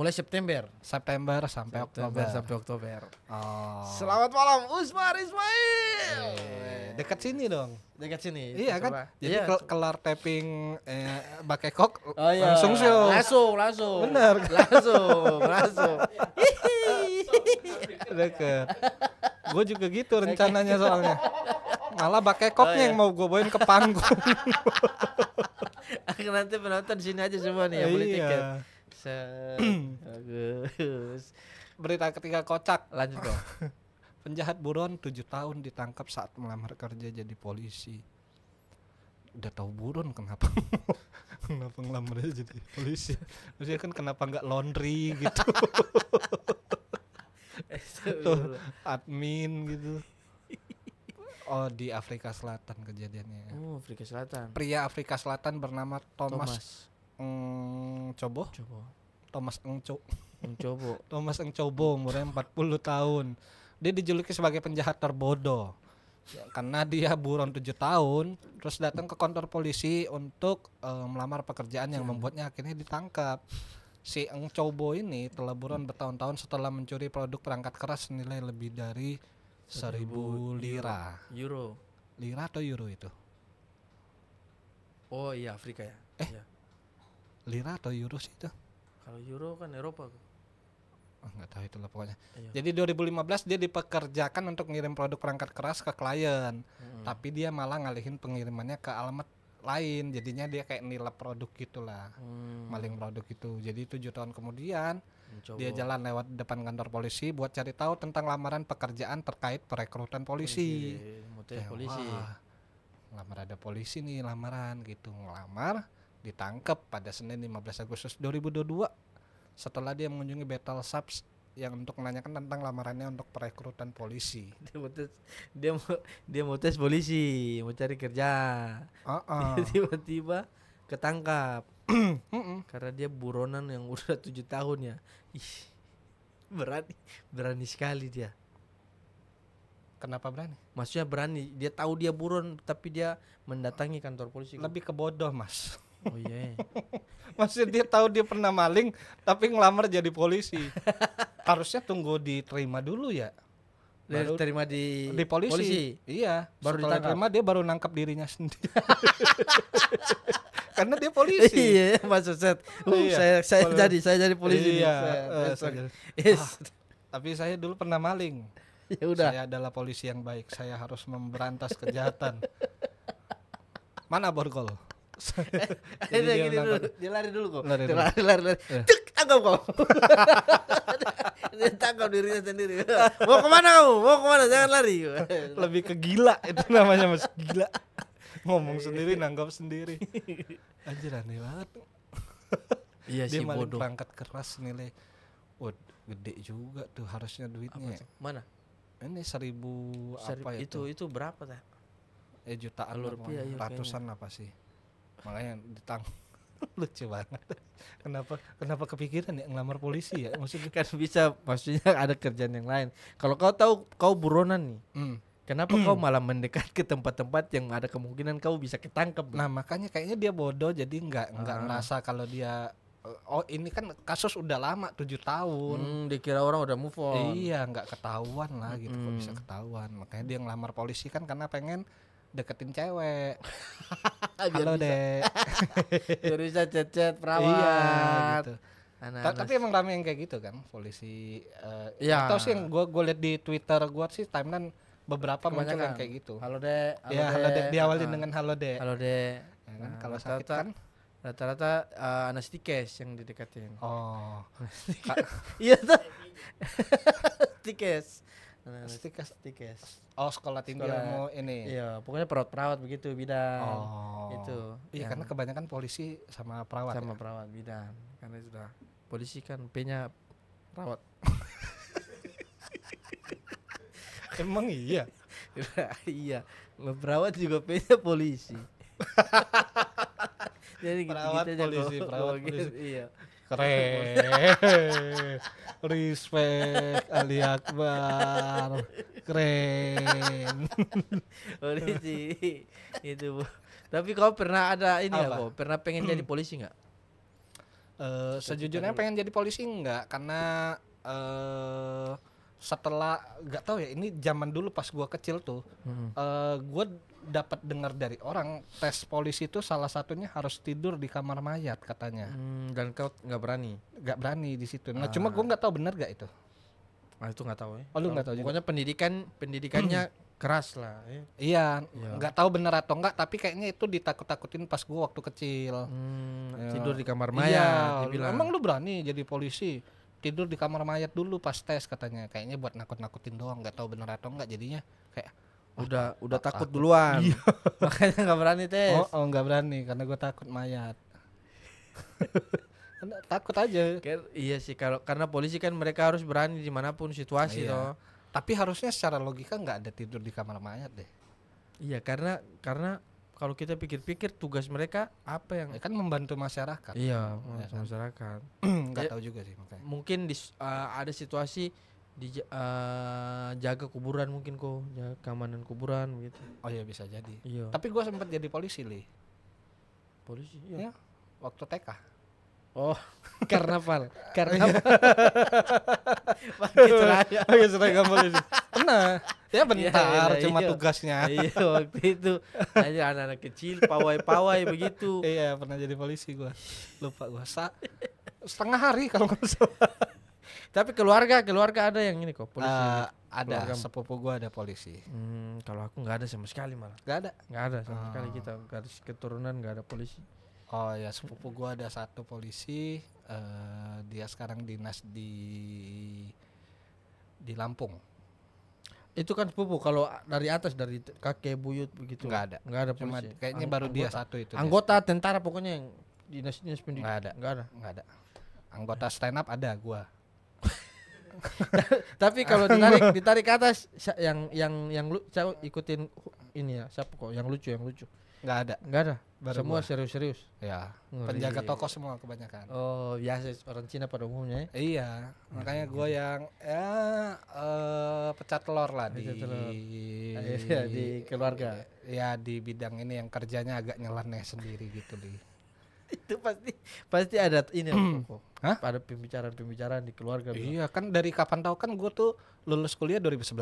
mulai September. September sampai September, Oktober. Sampai Oktober. Oh. Selamat malam Usmar Ismail. Eh, dekat sini dong. Dekat sini. Iya kan? coba. kan? Jadi iya, kelar tapping eh pakai kok oh, iya. langsung show. Langsung, langsung. Benar. Langsung, langsung. Dekat. Gue juga gitu rencananya soalnya. Malah pakai koknya oh, iya. yang mau gue bawain ke panggung. Nanti penonton sini aja semua nih ya beli iya. tiket. bagus berita ketiga kocak lanjut dong penjahat buron 7 tahun ditangkap saat melamar kerja jadi polisi udah tahu buron kenapa kenapa ngelamar jadi polisi maksudnya kan kenapa nggak laundry gitu Atau admin gitu Oh di Afrika Selatan kejadiannya. Ya. Oh Afrika Selatan. Pria Afrika Selatan bernama Thomas, Thomas. Eng Cobo. Cobo. Thomas Eng Co Thomas Eng Cobo umurnya 40 tahun. Dia dijuluki sebagai penjahat terbodoh. Ya, karena dia buron 7 tahun, terus datang ke kantor polisi untuk uh, melamar pekerjaan yang ya. membuatnya akhirnya ditangkap. Si Eng Cobo ini telah buron bertahun-tahun setelah mencuri produk perangkat keras senilai lebih dari 1000 lira. Euro. Lira atau euro itu? Oh iya Afrika ya. Eh, ya lira atau euro sih itu? Kalau euro kan Eropa. Oh, nggak tahu itu lah pokoknya. Ayo. Iya. Jadi 2015 dia dipekerjakan untuk ngirim produk perangkat keras ke klien, hmm. tapi dia malah ngalihin pengirimannya ke alamat lain. Jadinya dia kayak nilai produk gitulah, hmm. maling produk gitu. itu. Jadi tujuh tahun kemudian Mencoba. dia jalan lewat depan kantor polisi buat cari tahu tentang lamaran pekerjaan terkait perekrutan polisi. Polisi, ya, polisi. Wah, lamar ada polisi nih lamaran gitu ngelamar ditangkap pada Senin 15 Agustus 2022 setelah dia mengunjungi Battle Subs yang untuk menanyakan tentang lamarannya untuk perekrutan polisi. Dia mau tes, dia mau dia mau tes polisi, mau cari kerja. Uh -uh. Tiba-tiba ketangkap. Karena dia buronan yang udah tujuh tahun ya. Ih, berani, berani sekali dia. Kenapa berani? Maksudnya berani. Dia tahu dia buron, tapi dia mendatangi kantor polisi. Lebih ke bodoh, mas. Oh iya. Yeah. Masih dia tahu dia pernah maling tapi ngelamar jadi polisi. Harusnya tunggu diterima dulu ya. Baru diterima di di polisi. polisi. Iya. Baru Setelah diterima dia baru nangkap dirinya sendiri. Karena dia polisi. Iya, maksud saya. Uh, iya. saya saya jadi saya jadi polisi. Iya. Eh, saya, uh, yes. ah, tapi saya dulu pernah maling. Ya udah. Saya adalah polisi yang baik. Saya harus memberantas kejahatan. Mana borgol? Jadi dia, gini dulu, dia lari dulu kok. Lari, lari, lari, lari. Yeah. Cek, tangkap kau. dia tangkap dirinya sendiri. Mau kemana kamu? Mau kemana? Jangan lari. Lebih ke gila itu namanya mas gila. Ngomong sendiri, nanggap sendiri. Anjir aneh banget. Iya dia sih bodoh. Dia malah keras nilai. Wah, gede juga tuh harusnya duitnya. Mana? Ini seribu, seribu apa ya itu? Itu, itu berapa teh? Eh jutaan, rupiah, iya, ratusan apa sih? makanya ditang lucu banget kenapa kenapa kepikiran ya ngelamar polisi ya maksudnya kan bisa maksudnya ada kerjaan yang lain kalau kau tahu kau buronan nih hmm. Kenapa kau malah mendekat ke tempat-tempat yang ada kemungkinan kau bisa ketangkep? Nah makanya kayaknya dia bodoh jadi nggak nggak ah. ngerasa kalau dia eh, oh ini kan kasus udah lama tujuh tahun. Hmm, dikira orang udah move on. Iya nggak ketahuan lah gitu hmm. kok bisa ketahuan. Makanya dia ngelamar polisi kan karena pengen deketin cewek. Halo deh. Jadi bisa cecet iya, perawat. Iya gitu. Anak -anak. Tapi emang rame yang kayak gitu kan, polisi. Uh, ya. Tahu sih yang gue gue liat di Twitter gue sih timeline beberapa banyak yang kayak gitu. Halo deh. Halo ya halo deh. Diawalin nah. dengan halo deh. Halo deh. Ya kan, nah, kalau sakit kan rata-rata uh, eh, stikes yang dideketin. Oh. Iya tuh. Stikes. Nah, nah, stikes. Stikes. Oh sekolah tinggi sekolah, ilmu ini. Iya, pokoknya perawat-perawat begitu bidan. Oh. Itu. Iya karena kebanyakan polisi sama perawat. Sama ya? perawat bidan. Karena sudah polisi kan P-nya perawat. Emang iya. iya. Perawat juga P-nya polisi. Jadi perawat gitu, gitu polisi, perawat polisi. Iya keren respect Ali Akbar keren polisi oh, itu tapi kau pernah ada ini nggak kau pernah pengen jadi polisi nggak uh, sejujurnya pengen jadi polisi nggak karena uh, setelah nggak tahu ya ini zaman dulu pas gua kecil tuh hmm. uh, gua dapat dengar dari orang tes polisi itu salah satunya harus tidur di kamar mayat katanya hmm, dan kau nggak berani nggak berani di situ nah ah. cuma gue nggak tahu benar gak itu ah itu nggak tahu ya oh lu nggak tahu pokoknya pendidikan pendidikannya hmm. keras lah ya. iya, iya. nggak ya. tahu benar atau enggak tapi kayaknya itu ditakut-takutin pas gue waktu kecil hmm, ya. tidur di kamar iya, mayat iya, emang lu berani jadi polisi tidur di kamar mayat dulu pas tes katanya kayaknya buat nakut-nakutin doang nggak tahu benar atau enggak jadinya kayak udah ah, udah ah, takut, duluan iya. makanya nggak berani tes oh oh berani karena gue takut mayat takut aja Kaya, iya sih kalau karena polisi kan mereka harus berani dimanapun situasi iya. toh tapi harusnya secara logika nggak ada tidur di kamar mayat deh iya karena karena kalau kita pikir-pikir tugas mereka apa yang ya kan membantu masyarakat iya, iya kan? ya masyarakat nggak tahu juga sih makanya mungkin di, uh, eh, ada situasi di uh, jaga kuburan mungkin kok jaga ya, keamanan kuburan gitu oh iya bisa jadi iya. tapi gue sempat jadi polisi li polisi iya. ya waktu TK oh karnaval karnaval pakai seragam pakai seragam polisi pernah ya iya, bentar ya, ya, cuma iya. tugasnya iya waktu itu aja anak-anak kecil pawai-pawai begitu iya pernah jadi polisi gue lupa gue sa setengah hari kalau nggak salah tapi keluarga, keluarga ada yang ini kok polisi. Uh, ada keluarga. sepupu gua ada polisi. Hmm, kalau aku nggak ada sama sekali malah. Nggak ada. Nggak ada sama uh. sekali kita garis keturunan nggak ada polisi. Oh ya sepupu gua ada satu polisi. Uh, dia sekarang dinas di di Lampung. Itu kan sepupu kalau dari atas dari kakek buyut begitu. Nggak ada. Nggak ada polisi. Cuma, kayaknya baru dia satu itu. Anggota dia. tentara pokoknya yang dinas dinas pendidikan. Nggak ada. Nggak ada. Nggak ada. Anggota stand up ada gua. tapi kalau ditarik ditarik ke atas yang yang yang lu saya ikutin ini ya siapa kok yang lucu yang lucu nggak ada nggak ada Baru semua serius-serius ya Ngeri. penjaga toko semua kebanyakan oh biasa orang Cina pada umumnya ya? iya makanya gue hmm. yang ya uh, pecat telur lah di telur. Ah, iya, di keluarga ya di bidang ini yang kerjanya agak nyeleneh sendiri gitu nih itu pasti pasti ada ini hmm. kok. Hah? Ada pembicaraan-pembicaraan di keluarga. Iya, bilang. kan dari kapan tahu kan gue tuh lulus kuliah 2011.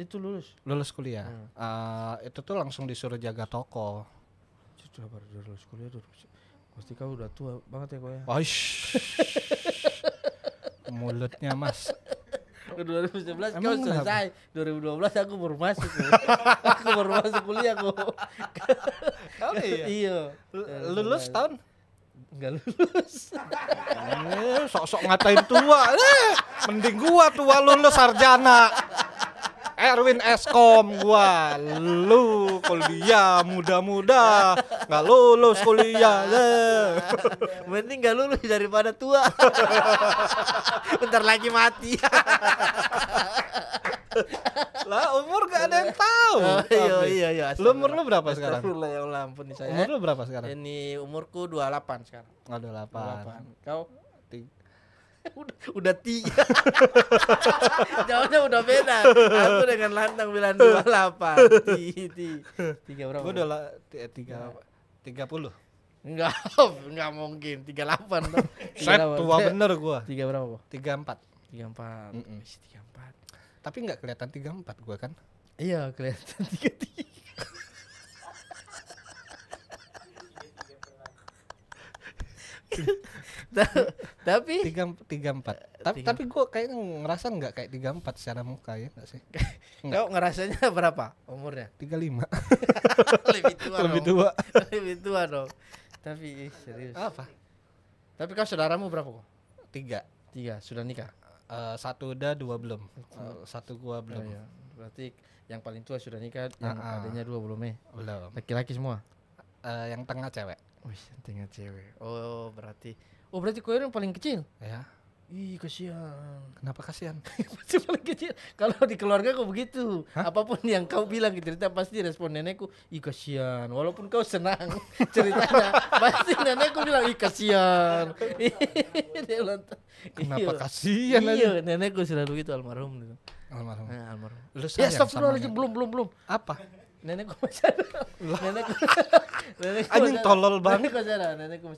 Itu lulus. Lulus kuliah. Hmm. Uh, itu tuh langsung disuruh jaga toko. Sudah baru lulus kuliah tuh. Pasti kau udah tua banget ya kau ya. Mulutnya Mas ke 2011 kau selesai. 2012 aku baru masuk. aku baru masuk kuliah kok. Oh, iya. iya. iya lulus tahun? Enggak lulus. Eh, sok-sok ngatain tua. Eh, mending gua tua lulus sarjana. Erwin Eskom gua lu kuliah muda-muda nggak lulus kuliah ya. mending nggak lulus daripada tua bentar lagi mati lah umur gak ada yang tahu. Oh, iya iya iya. Lu umur lu berapa sekarang? Ya Allah ampun saya. Umur lu berapa sekarang? Ini umurku 28 sekarang. Oh, 28. 28. Kau? udah, udah tiga jawabnya udah beda aku dengan lantang bilang dua delapan tiga berapa gue udah eh, tiga tiga tiga puluh Enggak, enggak mungkin. tiga delapan Set tua bener gua. tiga berapa, tiga empat tiga empat tiga empat Tapi enggak kelihatan tiga empat gua kan? Iya, kelihatan tiga tiga tapi tiga tiga empat tapi tapi gue kayak ngerasa nggak kayak tiga empat secara muka ya nggak sih kau ngerasanya berapa umurnya tiga lima lebih tua lebih tua lebih tua dong tapi serius apa tapi kau saudaramu berapa kok tiga tiga sudah nikah uh, satu udah dua belum uh, satu gua oh, belum ya, ya. berarti yang paling tua sudah nikah yang ah, ah. adanya dua belum ya belum laki-laki semua uh, yang tengah cewek Wih, tinggal cewek. Oh, berarti Oh, berarti kau yang paling kecil? Ya. Ih, kasihan. Kenapa kasihan? pasti paling kecil. Kalau di keluarga kok begitu. Hah? Apapun yang kau bilang gitu, cerita pasti respon nenekku, "Ih, kasihan." Walaupun kau senang ceritanya, pasti nenekku bilang, "Ih, kasihan." Kenapa iya. kasihan? Iya, nenekku selalu itu almarhum. Gitu. Almarhum. Nah, almarhum. Lu ya, stop belum belum belum. Apa? nenekku masih nenekku, nenekku, nenekku anjing tolol banget. Nenekku masih nenekku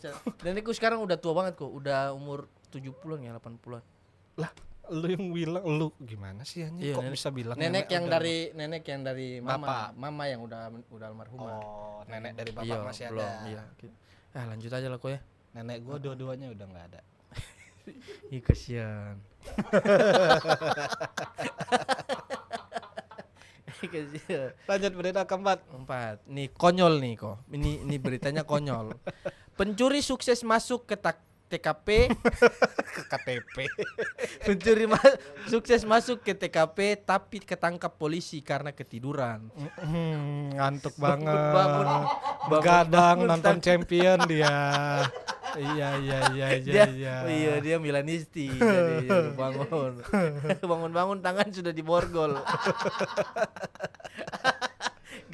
Nenekku sekarang udah tua banget kok, udah umur tujuh puluh ya, 80-an. Lah, lu yang bilang lu gimana sih anjing iya, kok nenek, bisa bilang nenek, nenek yang dari nenek yang dari mama bapak. mama yang udah udah almarhumah oh nenek dari bapak iya, masih belum, ada iya. ah lanjut aja lah kok ya nenek gua dua-duanya udah nggak ada Ih kasihan Lanjut berita keempat. Empat. Nih konyol nih kok. Ini ini beritanya konyol. Pencuri sukses masuk ke tak TKP ke KTP. Pencuri ma sukses masuk ke TKP tapi ketangkap polisi karena ketiduran. Mm, ngantuk banget. Bangun, bangun, Gadang bangun, nonton tak. champion dia. iya iya iya iya dia, iya. Iya dia Milanisti jadi bangun. Bangun-bangun tangan sudah diborgol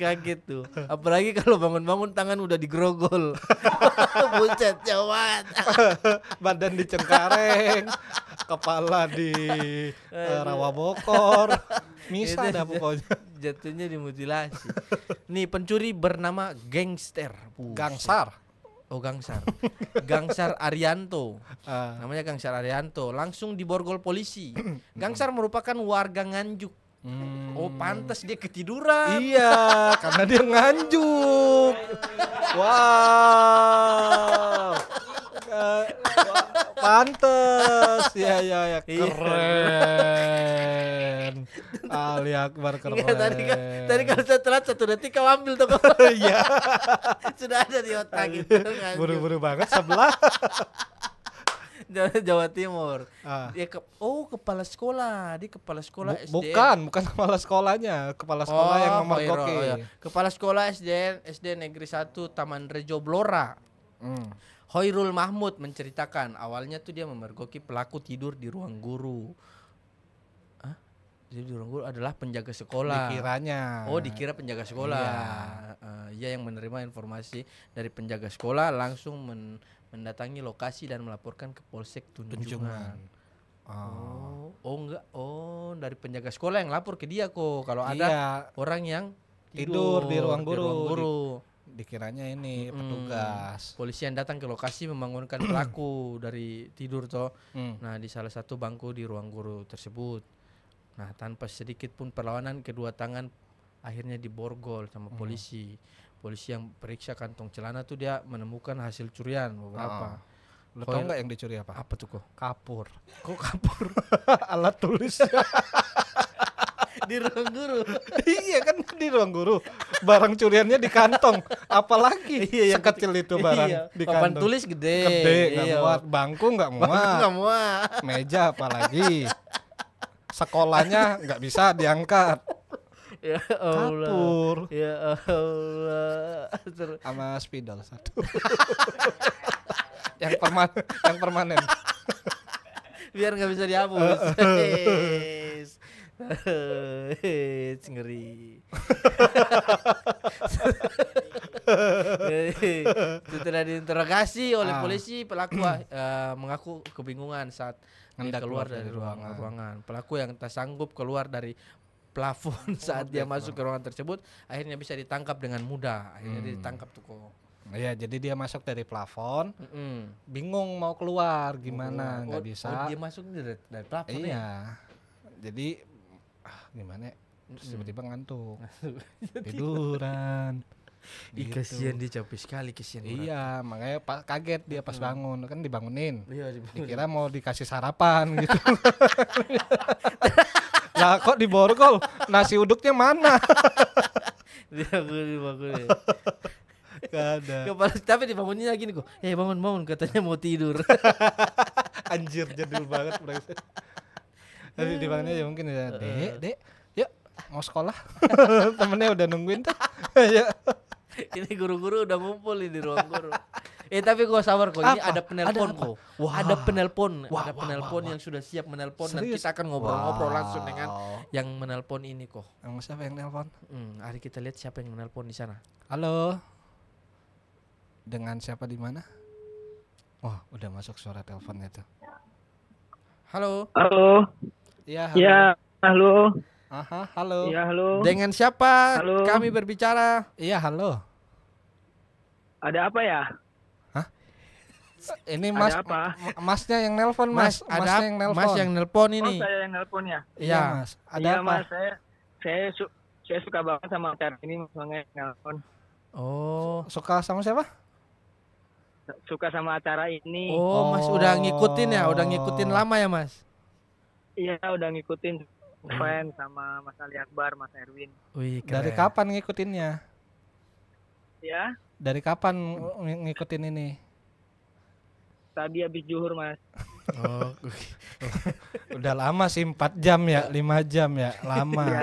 kaget tuh apalagi kalau bangun-bangun tangan udah digrogol bucet cowok badan dicengkareng kepala di uh, rawa bokor misa dah pokoknya jatuhnya dimutilasi nih pencuri bernama gangster Buset. gangsar Oh Gangsar, Gangsar Arianto, uh. namanya Gangsar Arianto, langsung diborgol polisi. Gangsar merupakan warga Nganjuk Hmm. Oh pantas dia ketiduran. Iya, karena dia nganjuk. Wow. pantes ya ya ya keren Ali Akbar iya, keren Nggak, tadi kan tadi kalau saya telat satu detik kau ambil toko. iya sudah ada di otak gitu buru-buru banget sebelah Jawa Timur. Ah. Dia ke, oh kepala sekolah, dia kepala sekolah Bu, SD. Bukan, bukan kepala sekolahnya, kepala sekolah oh, yang nomor Oh, iya. Kepala sekolah SD SD Negeri 1 Taman Rejo Blora. Hmm. Hoirul Mahmud menceritakan awalnya tuh dia memergoki pelaku tidur di ruang guru. Hah? Jadi di ruang guru adalah penjaga sekolah. Dikiranya. Oh, dikira penjaga sekolah. Iya. Uh, eh, eh, ia yang menerima informasi dari penjaga sekolah langsung men mendatangi lokasi dan melaporkan ke Polsek Tunjungan. Tunjungan. Ah. Oh. oh, enggak. Oh, dari penjaga sekolah yang lapor ke dia kok kalau iya. ada orang yang tidur, tidur di ruang guru. Di ruang guru. Di, dikiranya ini hmm. petugas. Polisi yang datang ke lokasi membangunkan pelaku dari tidur toh. Hmm. Nah, di salah satu bangku di ruang guru tersebut. Nah, tanpa sedikit pun perlawanan kedua tangan akhirnya diborgol sama hmm. polisi. Hmm polisi yang periksa kantong celana tuh dia menemukan hasil curian beberapa. uh ah. Lo tau gak yang dicuri apa? Apa tuh kok? Kapur. Kok kapur? Alat tulis. di ruang guru. iya kan di ruang guru. Barang curiannya di kantong. Apalagi iya, sekecil itu barang iya. di kantong. Papan tulis gede. Gede nggak iya. muat. Bangku gak muat. Bangku gak muat. Meja apalagi. Sekolahnya gak bisa diangkat Ya, ya Allah. Kapur. Ya Allah. Sama spidol satu. yang permanen, yang permanen. Biar nggak bisa dihapus. Hei, ngeri. Setelah diinterogasi oleh ah. polisi, pelaku uh, mengaku kebingungan saat keluar dari ruangan. ruangan. Pelaku yang tak sanggup keluar dari plafon oh, saat oh, dia masuk ke ruangan tersebut akhirnya bisa ditangkap dengan mudah akhirnya hmm. ditangkap tuh kok Iya, jadi dia masuk dari plafon, mm -hmm. bingung mau keluar gimana, nggak oh, bisa. Oh, dia masuk dari, dari plafon ya? iya. ya. Jadi ah, gimana? Ya? Terus mm. tiba-tiba ngantuk, tiduran. Ih gitu. kasihan dia capek sekali kasihan. Iya, makanya pak kaget dia pas bangun kan dibangunin. Iya, dibangunin. Dikira mau dikasih sarapan gitu. Lah kok di borgol? Nasi uduknya mana? Kepala, tapi dibangunnya lagi nih kok. eh bangun bangun katanya mau tidur. Anjir jadul banget Tapi dibangunnya ya mungkin ya. Dek, dek, yuk mau sekolah. Temennya udah nungguin tuh. Ya. ini guru-guru udah ngumpul di ruang guru. Eh tapi gue sabar kok. Ini apa? ada penelpon ada kok. Ada penelpon, wah, ada penelpon yang sudah siap menelpon Serius? dan kita akan ngobrol-ngobrol wow. langsung dengan yang menelpon ini kok. Yang siapa yang nelpon? Hmm, hari kita lihat siapa yang menelpon di sana. Halo. Dengan siapa di mana? Wah, udah masuk suara teleponnya tuh. Halo. Halo. Iya, halo. Ya, halo. Aha, halo. Iya, halo. Dengan siapa halo. kami berbicara? Iya, halo. Ada apa ya? Eh, ini Mas ada apa? Masnya yang nelpon, Mas. mas ada masnya yang nelpon. Mas yang nelpon ini. Oh, saya yang nelpon ya. Iya, iya Mas. Iya, ada ya, apa? Mas, saya saya, su saya suka banget sama acara ini, Mas nelpon. Oh, suka sama siapa? Suka sama acara ini. Oh, oh, Mas udah ngikutin ya, udah ngikutin oh. lama ya, Mas? Iya, udah ngikutin fan sama Mas Ali Akbar, Mas Erwin. Wih, keren. Dari kapan ngikutinnya? Ya. Dari kapan ngikutin ini? Tadi habis juhur mas. Oh, udah lama sih 4 jam ya, lima jam ya, lama. ya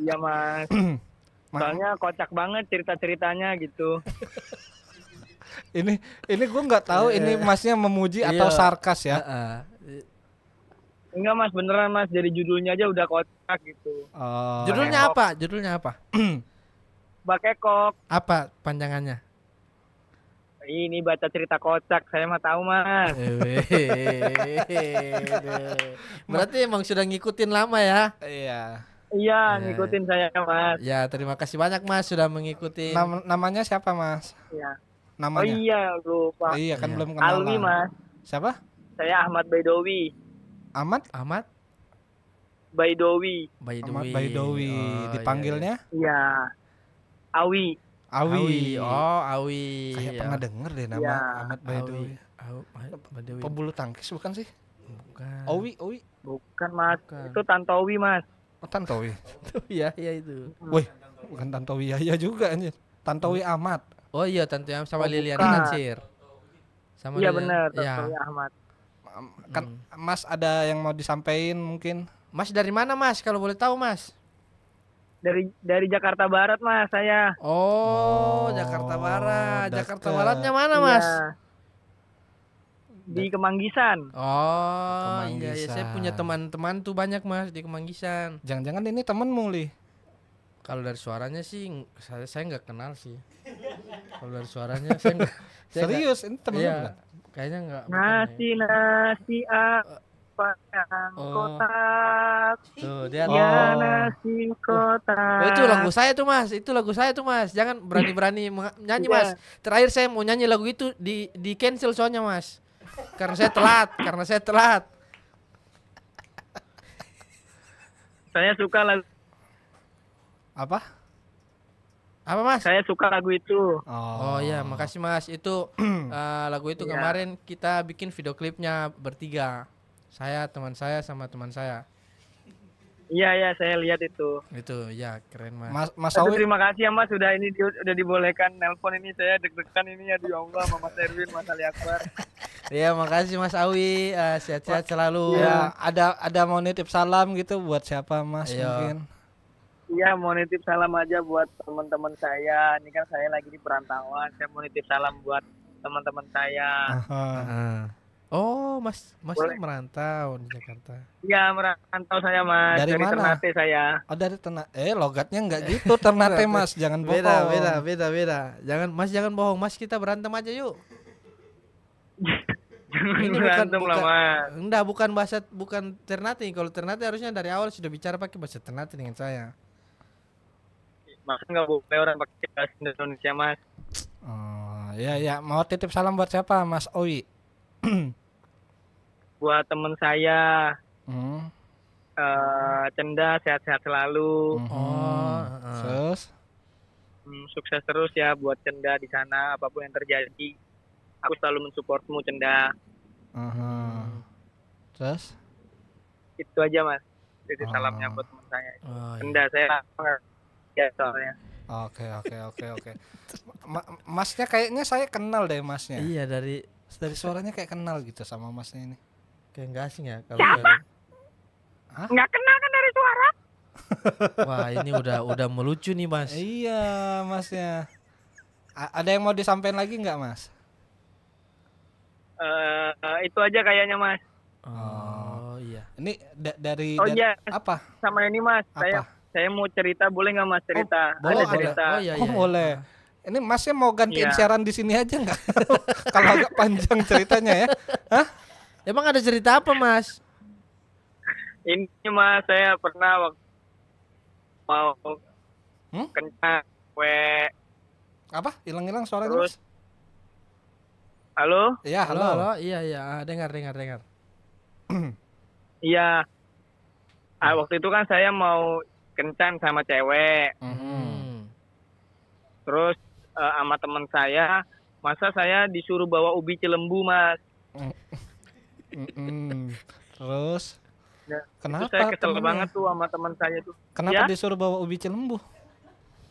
iya mas. Soalnya kocak banget cerita-ceritanya gitu. ini ini gue nggak tahu iya, ini iya. masnya memuji atau iya. sarkas ya. Uh Enggak mas, beneran mas. jadi judulnya aja udah kocak gitu. Oh. Judulnya ya. apa? Judulnya apa? pakai kok Apa panjangannya? ini baca cerita kocak saya mah tahu mas eh, berarti emang sudah ngikutin lama ya iya. iya iya ngikutin saya mas ya terima kasih banyak mas sudah mengikuti Nam namanya siapa mas iya namanya oh iya lupa oh iya kan iya. belum kenal Alwi mas siapa saya Ahmad Baidowi Ahmad Ahmad Baidowi Baidowi Baidowi oh, iya, iya. dipanggilnya iya Awi Awi. Oh, Awi. Kayak ya. pernah denger deh nama ya. Ahmad Baidowi. Baidowi. Pembulu tangkis bukan sih? Bukan. Awi, awi, Bukan, Mas. Bukan. Itu Tantowi, Mas. Oh, Tantowi. Iya, iya itu ya, ya itu. Woi, bukan Tantowi ya, ya juga anjir. Tantowi hmm. Ahmad. Oh iya, Tantowi Ahmad sama oh, Liliana Anjir. Sama Iya benar, Tantowi iya. ya. Ahmad. Kan hmm. Mas ada yang mau disampaikan mungkin? Mas dari mana, Mas? Kalau boleh tahu, Mas? dari dari Jakarta Barat mas saya oh, oh Jakarta oh, Barat deket. Jakarta Baratnya mana iya. mas iya. di Kemanggisan oh iya, iya. Kemanggisan. iya ya saya punya teman-teman tuh banyak mas di Kemanggisan jangan-jangan ini temanmu lih? kalau dari suaranya sih saya saya nggak kenal sih kalau dari suaranya saya gak, saya serius gak, ini temen iya, kayaknya nggak nasi ya. nasi a eh, padang oh. Tuh, oh. nasi kota. Oh, itu lagu saya tuh Mas, itu lagu saya tuh Mas. Jangan berani-berani nyanyi iya. Mas. Terakhir saya mau nyanyi lagu itu di di cancel soalnya Mas. Karena saya telat, karena saya telat. Saya suka lagu apa? Apa mas? Saya suka lagu itu. Oh, oh ya, makasih mas. Itu uh, lagu itu yeah. kemarin kita bikin video klipnya bertiga saya teman saya sama teman saya Iya iya saya lihat itu. Itu ya keren mas. Mas, mas Aduh, Terima kasih ya mas sudah ini di, udah dibolehkan nelpon ini saya deg-degan ini ya di Allah sama Mas Erwin Mas Ali Akbar. Iya makasih Mas Awi uh, sehat-sehat selalu. Ya. Ada ada mau nitip salam gitu buat siapa Mas Ayo. Iya. mungkin? Iya mau nitip salam aja buat teman-teman saya. Ini kan saya lagi di perantauan. Saya mau nitip salam buat teman-teman saya. Uh -huh. Oh, Mas Masnya merantau di Jakarta. Iya, merantau saya, Mas. Dari, dari mana? Ternate saya. Oh, dari Ternate. Eh, logatnya enggak gitu Ternate, Mas. Jangan bohong. Beda, beda, beda, beda. Jangan Mas jangan bohong. Mas kita berantem aja yuk. Ini berantem bukan, lah, Enggak, bukan bahasa bukan Ternate. Kalau Ternate harusnya dari awal sudah bicara pakai bahasa Ternate dengan saya. Maka nggak boleh orang pakai bahasa Indonesia, Mas. Oh, ya ya, mau titip salam buat siapa, Mas Oi? buat temen saya. Hmm. Uh, eh, cenda sehat-sehat selalu. Hmm. Oh, terus? Hmm, sukses terus ya buat Cenda di sana apapun yang terjadi. Aku selalu mensupportmu Cenda. hmm. Terus? Itu aja mas. Jadi hmm. salamnya buat temen saya. Uh, oh, Cenda iya. saya ya soalnya. Oke oke oke oke. Masnya kayaknya saya kenal deh masnya. Iya dari dari suaranya kayak kenal gitu sama masnya ini. Kayak nggak asing ya kalau Siapa? Hah? Nggak kenal kan dari suara? Wah ini udah udah melucu nih mas. Iya masnya. A ada yang mau disampaikan lagi nggak mas? Uh, uh, itu aja kayaknya mas. Oh iya. Ini da dari oh, iya. apa? Sama ini mas. Apa? Saya saya mau cerita boleh nggak mas cerita? Oh, boleh. Ada cerita. Oh, iya, iya, oh iya. boleh. Ah. Ini masnya mau gantiin iya. siaran di sini aja nggak? Kalau agak panjang ceritanya ya. Hah? Emang ada cerita apa, Mas? Ini Mas, saya pernah waktu mau hmm? kencang we apa hilang-hilang suara terus halo iya halo. halo halo iya iya ah, dengar dengar dengar iya ah, hmm. waktu itu kan saya mau kencan sama cewek mm-hmm. terus uh, sama teman saya masa saya disuruh bawa ubi cilembu mas hmm mm Terus ya, kenapa? Itu saya kesel temennya? banget tuh sama teman saya tuh. Kenapa ya? disuruh bawa ubi cilembu?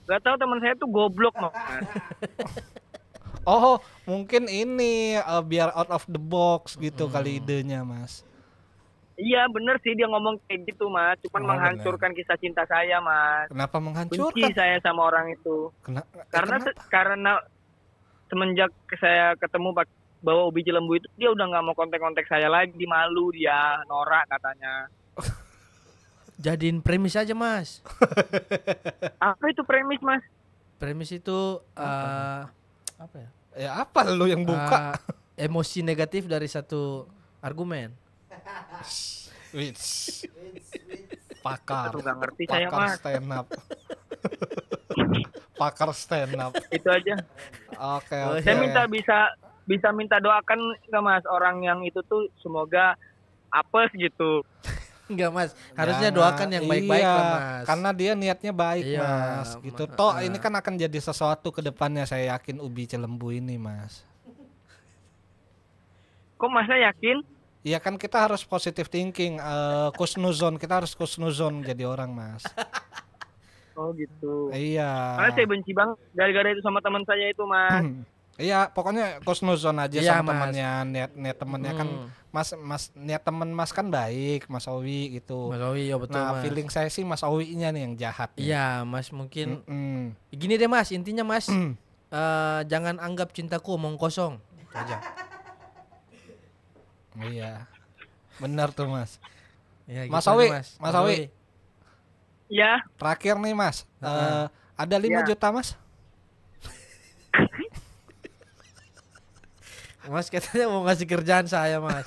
Gak tau teman saya tuh goblok mau. oh, mungkin ini uh, biar out of the box gitu hmm. kali idenya, Mas. Iya bener sih dia ngomong kayak gitu mas, cuman oh, menghancurkan bener. kisah cinta saya mas. Kenapa menghancurkan? Benci saya sama orang itu. Kena, eh, karena kenapa? karena semenjak saya ketemu pak bawa ubi Cilembu itu dia udah nggak mau kontak-kontak saya lagi malu dia norak katanya jadiin premis aja mas apa itu premis mas premis itu uh, apa ya ya apa lo yang buka uh, emosi negatif dari satu argumen Wits. pakar nggak ngerti pakar saya mas stand up pakar stand up itu aja oke okay, oh, okay. saya minta bisa bisa minta doakan nggak mas orang yang itu tuh semoga apes gitu Enggak mas, harusnya ya, doakan yang iya, baik-baik iya, lah mas. Karena dia niatnya baik iya, mas, gitu. Ma Toh uh. ini kan akan jadi sesuatu kedepannya saya yakin ubi celembu ini mas. Kok masnya yakin? Iya kan kita harus positif thinking, uh, eh, kusnuzon kita harus kusnuzon jadi orang mas. Oh gitu. Iya. Karena saya benci bang gara-gara itu sama teman saya itu mas. Iya, pokoknya kosnuzon aja iya, sama temannya, niat niat temennya kan hmm. kan Mas Mas niat temen Mas kan baik, Mas Owi gitu. Mas Owi ya betul. Nah, mas. feeling saya sih Mas Owi-nya nih yang jahat. Iya, Mas mungkin mm -mm. gini deh Mas, intinya Mas mm. uh, jangan anggap cintaku omong kosong. aja. iya. Benar tuh Mas. Ya, mas Owi, Mas Owi. Ya. Terakhir nih Mas, uh, uh ada 5 ya. juta Mas? Mas katanya mau ngasih kerjaan saya mas.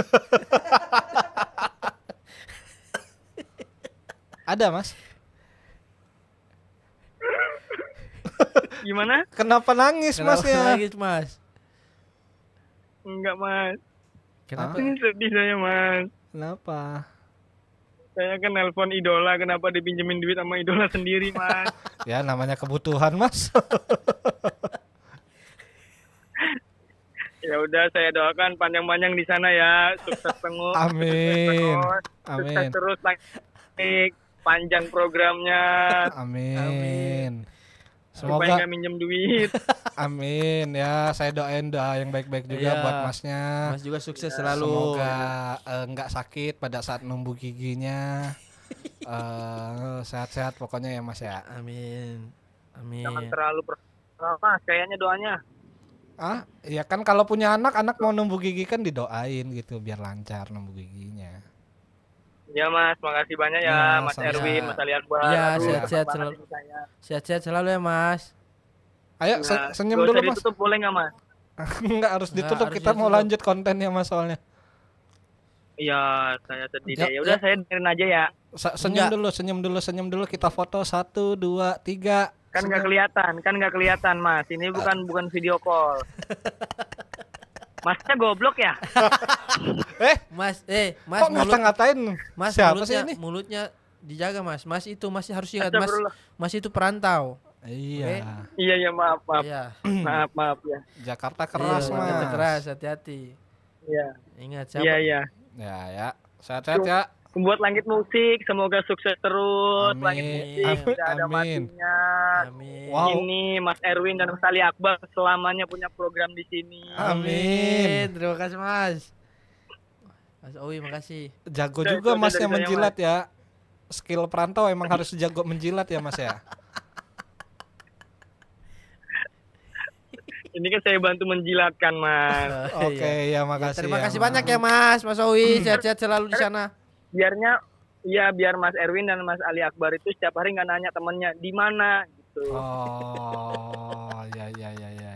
Ada mas? Gimana? Kenapa nangis Kenapa mas ya? nangis mas? Enggak mas. Kenapa? Ini sedih saya mas. Kenapa? Saya kan nelpon idola, kenapa dipinjemin duit sama idola sendiri mas? ya namanya kebutuhan mas. Ya udah saya doakan panjang-panjang di sana ya, sukses terus. Amin. Amin. Sukses terus naik panjang programnya. Amin. Amin. Semoga Supaya minjem duit. Amin ya, saya doain doa yang baik-baik juga yeah. buat Masnya. Mas juga sukses ya, selalu. Semoga eh, nggak uh, sakit pada saat numbu giginya. sehat sehat-sehat pokoknya ya Mas ya. Amin. Amin. Jangan terlalu profesional ah, Mas, kayaknya doanya. Ah, ya kan kalau punya anak, anak mau numbuh gigi kan didoain gitu biar lancar numbuh giginya. Ya Mas, makasih banyak ya, ya Mas Erwin, ya. Mas Aliat buat. Ya, sehat-sehat selalu. Sehat-sehat selalu ya Mas. Ayo nah, senyum dulu Mas. Ditutup boleh nggak Mas? Enggak harus ditutup, harus kita ditutup. mau lanjut konten ya Mas soalnya. Iya, saya sedih ya, ya, ya udah ya. saya dengerin aja ya. Sa senyum Enggak. dulu, senyum dulu, senyum dulu. Kita foto satu, dua, tiga kan nggak kelihatan kan nggak kelihatan mas ini ah. bukan bukan video call Masnya goblok ya? eh, Mas, eh, Mas Kok mulut ngatain Mas Siapa mulutnya, sih ini? mulutnya dijaga, Mas. Mas itu masih harus ingat, Mas. Mas itu perantau. Iya. Okay? Iya, iya, maaf, maaf. Iya. maaf, maaf ya. Jakarta iya, keras, iya, Mas. Jakarta keras, hati-hati. Iya. Ingat siapa? Iya, iya. Ya, ya. Sehat-sehat ya. Membuat langit musik, semoga sukses terus. Amin. Langit musik, Amin. ada Amin. matinya. Amin. Wow. Ini Mas Erwin dan Mas Ali Akbar selamanya punya program di sini. Amin. Terima kasih Mas. Mas Owi, makasih. Jago sudah, juga Mas yang menjilat mas. ya. Skill perantau emang harus jago menjilat ya Mas ya. ini kan saya bantu menjilatkan mas. Oke okay, iya. ya makasih. Ya, terima kasih ya, banyak ya mas, Mas Owi sehat-sehat selalu di sana biarnya ya biar Mas Erwin dan Mas Ali Akbar itu setiap hari nggak nanya temennya di mana gitu. Oh, ya ya ya ya.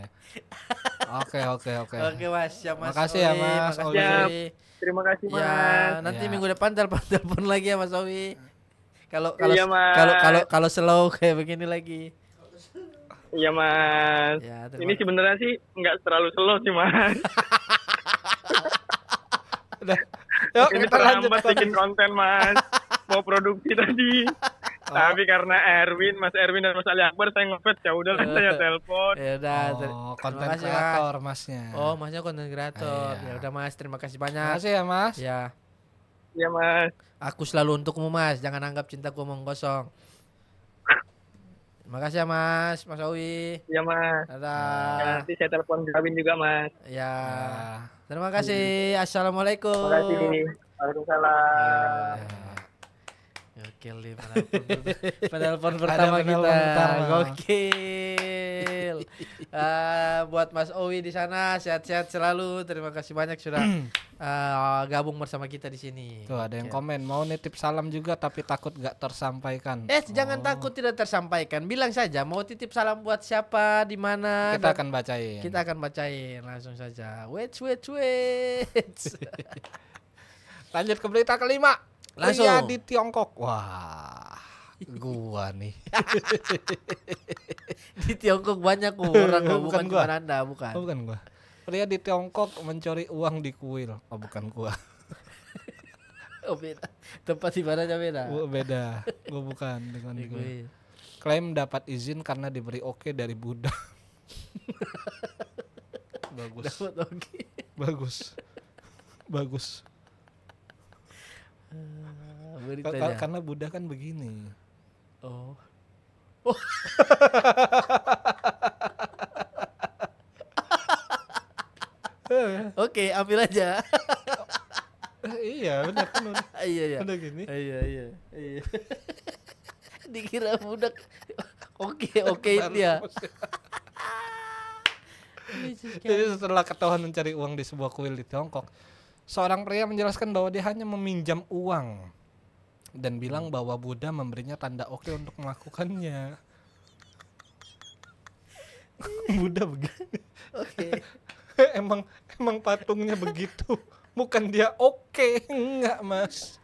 Oke oke oke. Oke Mas, ya Mas. Makasih ya Mas Makasih. Ya, Terima kasih ya, Mas. Ya, nanti ya. minggu depan telepon telepon lagi ya Mas Owi. Kalau kalau iya, kalau kalau kalau slow kayak begini lagi. Iya Mas. Ya, Ini sebenarnya sih nggak terlalu slow sih Mas. Yuk, ini kita lanjut bikin konten mas mau produksi tadi oh. tapi karena Erwin Mas Erwin dan Mas Ali Akbar saya ngepet ya udah saya telepon ya udah oh, konten kreator masnya oh masnya konten kreator ah, iya. ya udah mas terima kasih banyak terima kasih ya mas ya ya mas aku selalu untukmu mas jangan anggap cintaku omong kosong Terima kasih ya Mas, Mas Awi. Iya Mas. Dadah. Ya, nanti saya telepon Gavin juga Mas. Ya. Nah. Terima kasih. Assalamualaikum. Terima kasih. Waalaikumsalam. Oke, nih penelpon, pertama kita. Oke. Uh, buat Mas Owi di sana sehat-sehat selalu. Terima kasih banyak sudah uh, gabung bersama kita di sini. Tuh ada yang komen mau nitip salam juga tapi takut gak tersampaikan. Eh oh. jangan takut tidak tersampaikan. Bilang saja mau titip salam buat siapa di mana. Kita akan bacain. Kita akan bacain langsung saja. Wait wait wait. Lanjut ke berita kelima. Langsung. Ria di Tiongkok. Wah. gua nih. di Tiongkok banyak orang, oh, bukan, bukan gua. cuma Anda, bukan. Oh, bukan gua. Pria di Tiongkok mencuri uang di kuil. Oh, bukan gua. oh, beda. Tempat ibadahnya beda. Gua beda. Gua bukan dengan di gua. Kuil. Klaim dapat izin karena diberi oke okay dari Buddha. Bagus. Dapat oke. Okay. Bagus. Bagus. Ah, beritanya. Karena Buddha kan begini Oh. oh. Oke, okay, ambil aja. Eh, iya, benar kan. Iya, iya. benar gini. Iya, iya. Iya. Dikira budak. Oke, oke dia. Jadi setelah ketahuan mencari uang di sebuah kuil di Tiongkok, seorang pria menjelaskan bahwa dia hanya meminjam uang dan bilang hmm. bahwa Buddha memberinya tanda oke okay untuk melakukannya. Buddha begitu. Oke. Okay. emang emang patungnya begitu. Bukan dia oke, okay. enggak, Mas.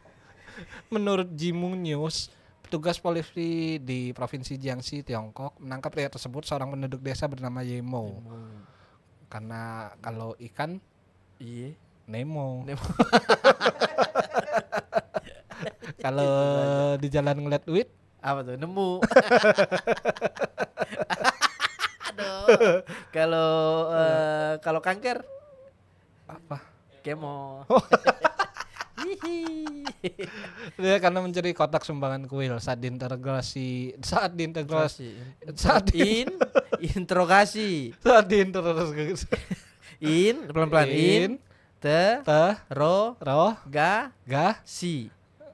Menurut Jimung News, petugas polisi di Provinsi Jiangxi, Tiongkok menangkap pria tersebut seorang penduduk desa bernama Yemo. Yemo. Karena kalau ikan Iya. Nemo. Nemo. Kalau gitu di jalan ngeliat duit apa tuh nemu. Aduh. Kalau uh, kalau kanker apa? Kemo. Oh. Dia karena mencari kotak sumbangan kuil saat diintegrasi saat diintegrasi saat in interogasi saat diinterogasi in pelan-pelan in, in te, te ro ro ga ga si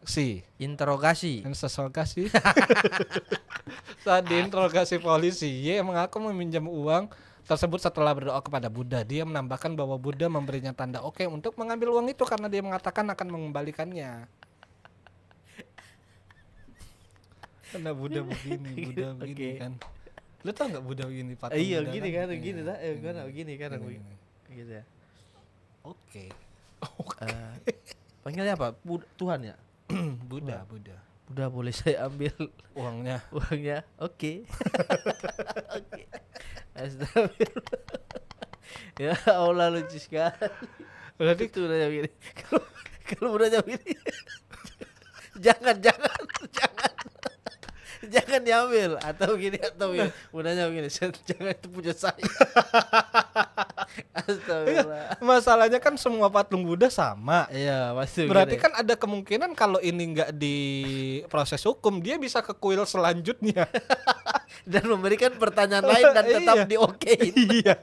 Si. Interogasi. Interogasi. Saat diinterogasi polisi, Ye mengaku meminjam uang tersebut setelah berdoa kepada Buddha. Dia menambahkan bahwa Buddha memberinya tanda oke okay untuk mengambil uang itu karena dia mengatakan akan mengembalikannya. Karena Buddha begini, Buddha begini okay. kan. Lu tau gak Buddha begini Pak? Iya, kan? Kan, iya eh, begini kan, begini lah. Eh, gimana begini kan aku. Gitu ya. Oke. Okay. Oke. Okay. Uh, eh, panggilnya apa? Tuhan ya? Buddha, Wah. Buddha. Buddha boleh saya ambil uangnya. uangnya. Oke. Oke. Astagfirullah. ya Allah lucu sekali. Berarti itu udah gini. Kalau kalau udah jam gini. jangan jangan jangan. jangan diambil atau gini atau gini. Nah. Udah jam gini. Jangan itu punya saya. Astagfirullah. Iya, masalahnya kan semua patung Buddha sama. Iya, pasti. Berarti gini. kan ada kemungkinan kalau ini nggak di proses hukum, dia bisa ke kuil selanjutnya. dan memberikan pertanyaan lain dan iya. tetap iya. oke Iya.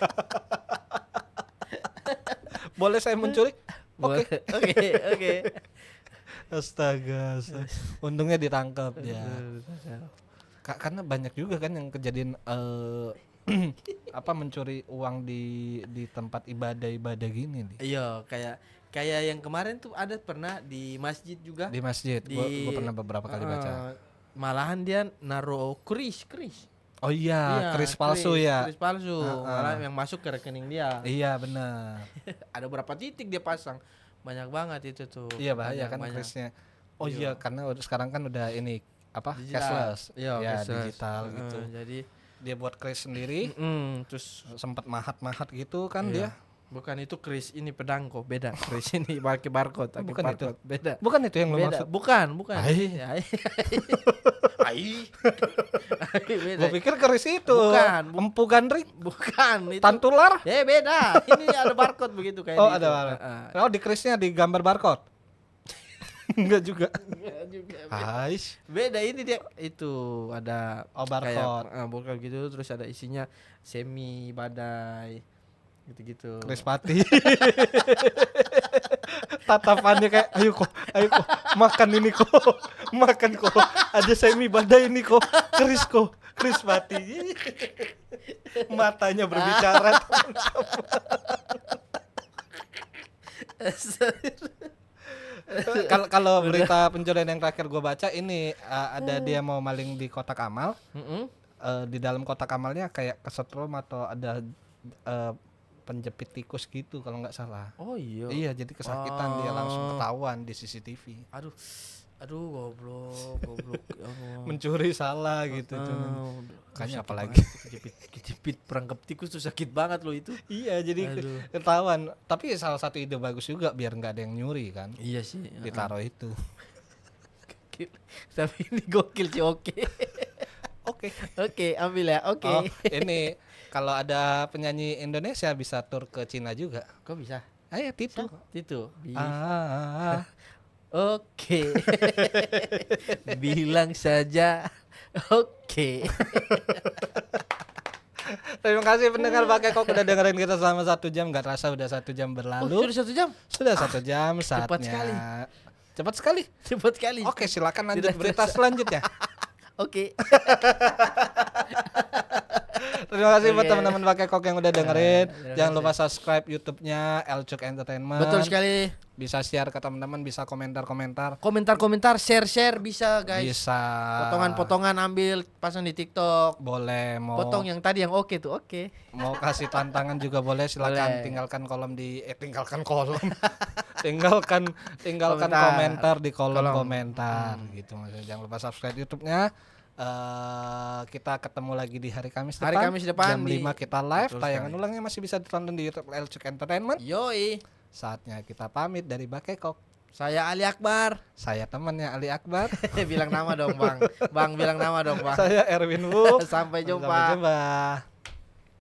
Boleh saya mencuri? Oke. Oke, oke. Astaga, astaga. Untungnya ditangkap ya. Karena banyak juga kan yang kejadian uh, apa mencuri uang di di tempat ibadah-ibadah gini nih. Iya, kayak kayak yang kemarin tuh ada pernah di masjid juga. Di masjid. Di, gua, gua pernah beberapa kali uh, baca. Eh, malahan dia naruh kris kris. Oh iya, iya palsu Chris, ya. Kris palsu. Uh, uh. Malah yang masuk ke rekening dia. Iya, benar. ada berapa titik dia pasang? Banyak banget itu tuh. Iya, bahaya banyak, kan banyak. kerisnya. Oh iya. iya, karena sekarang kan udah ini apa digital. cashless, iya, ya cashless. digital gitu. jadi dia buat keris sendiri. Mm Terus sempat mahat-mahat gitu kan iya. dia. Bukan itu keris ini pedang kok, beda. Keris ini pakai barcode, pakai bukan barcode, itu. beda. Bukan itu yang lo beda. maksud. Bukan, bukan. Ai. Iya, ai. Ai. gua pikir keris itu. Bukan, bu empu gandrik. Bukan itu. Tantular. Ya beda. Ini ada barcode begitu kayak Oh, ada barcode. Uh, oh, di kerisnya gambar barcode. Enggak juga. Enggak juga. Beda ini dia itu ada overcoat. Oh, kayak, uh, gitu terus ada isinya semi badai gitu-gitu. Respati. Tatapannya kayak ayo kok, ayo kok makan ini kok. Makan kok. Ada semi badai ini kok. Keris kok. Keris mati. Matanya berbicara. Kalau kalau berita pencurian yang terakhir gue baca ini uh, ada hmm. dia mau maling di kotak amal. Mm -hmm. uh, di dalam kotak amalnya kayak kesetrum atau ada uh, penjepit tikus gitu kalau nggak salah. Oh iya. Iya jadi kesakitan wow. dia langsung oh. ketahuan di CCTV. Aduh aduh goblok goblok ya mencuri salah gitu tuh ah, oh, kayaknya apalagi kejepit kejepit perangkap tikus tuh sakit banget loh itu iya jadi aduh. ketahuan tapi salah satu ide bagus juga biar nggak ada yang nyuri kan iya sih ditaruh uh. itu tapi ini gokil sih oke oke oke ambil ya oke okay. oh, ini kalau ada penyanyi Indonesia bisa tur ke Cina juga kok bisa Ayo titu titu ah. ah Oke. Bilang saja oke. Terima kasih pendengar pakai kok udah dengerin kita selama satu jam nggak terasa udah satu jam berlalu. Oh, sudah satu jam? Sudah ah, satu jam saatnya. Cepat sekali. Cepat sekali. Cepat sekali. Oke silakan lanjut berita selanjutnya. oke. Terima kasih buat teman-teman pakai kok yang udah iya, dengerin. Jangan lupa subscribe YouTube-nya Elcuk Entertainment. Betul sekali. Bisa share ke teman-teman, bisa komentar-komentar. Komentar-komentar, share-share bisa, guys. Bisa. Potongan-potongan ambil pasang di TikTok. Boleh, mau. Potong yang tadi yang oke tuh, oke. Mau kasih tantangan juga boleh, silakan tinggalkan kolom di eh tinggalkan kolom. tinggalkan tinggalkan komentar. di kolom, komentar hmm. gitu maksudnya. Jangan lupa subscribe YouTube-nya. Uh, kita ketemu lagi di hari Kamis depan. Hari Kamis depan jam lima kita live. Betul Tayangan sekali. ulangnya masih bisa ditonton di YouTube LCK Entertainment. Yoi. Saatnya kita pamit dari Bakekok. Saya Ali Akbar. Saya temannya Ali Akbar. bilang nama dong, Bang. Bang bilang nama dong, Bang. Saya Erwin Wu. Sampai jumpa. Sampai jumpa.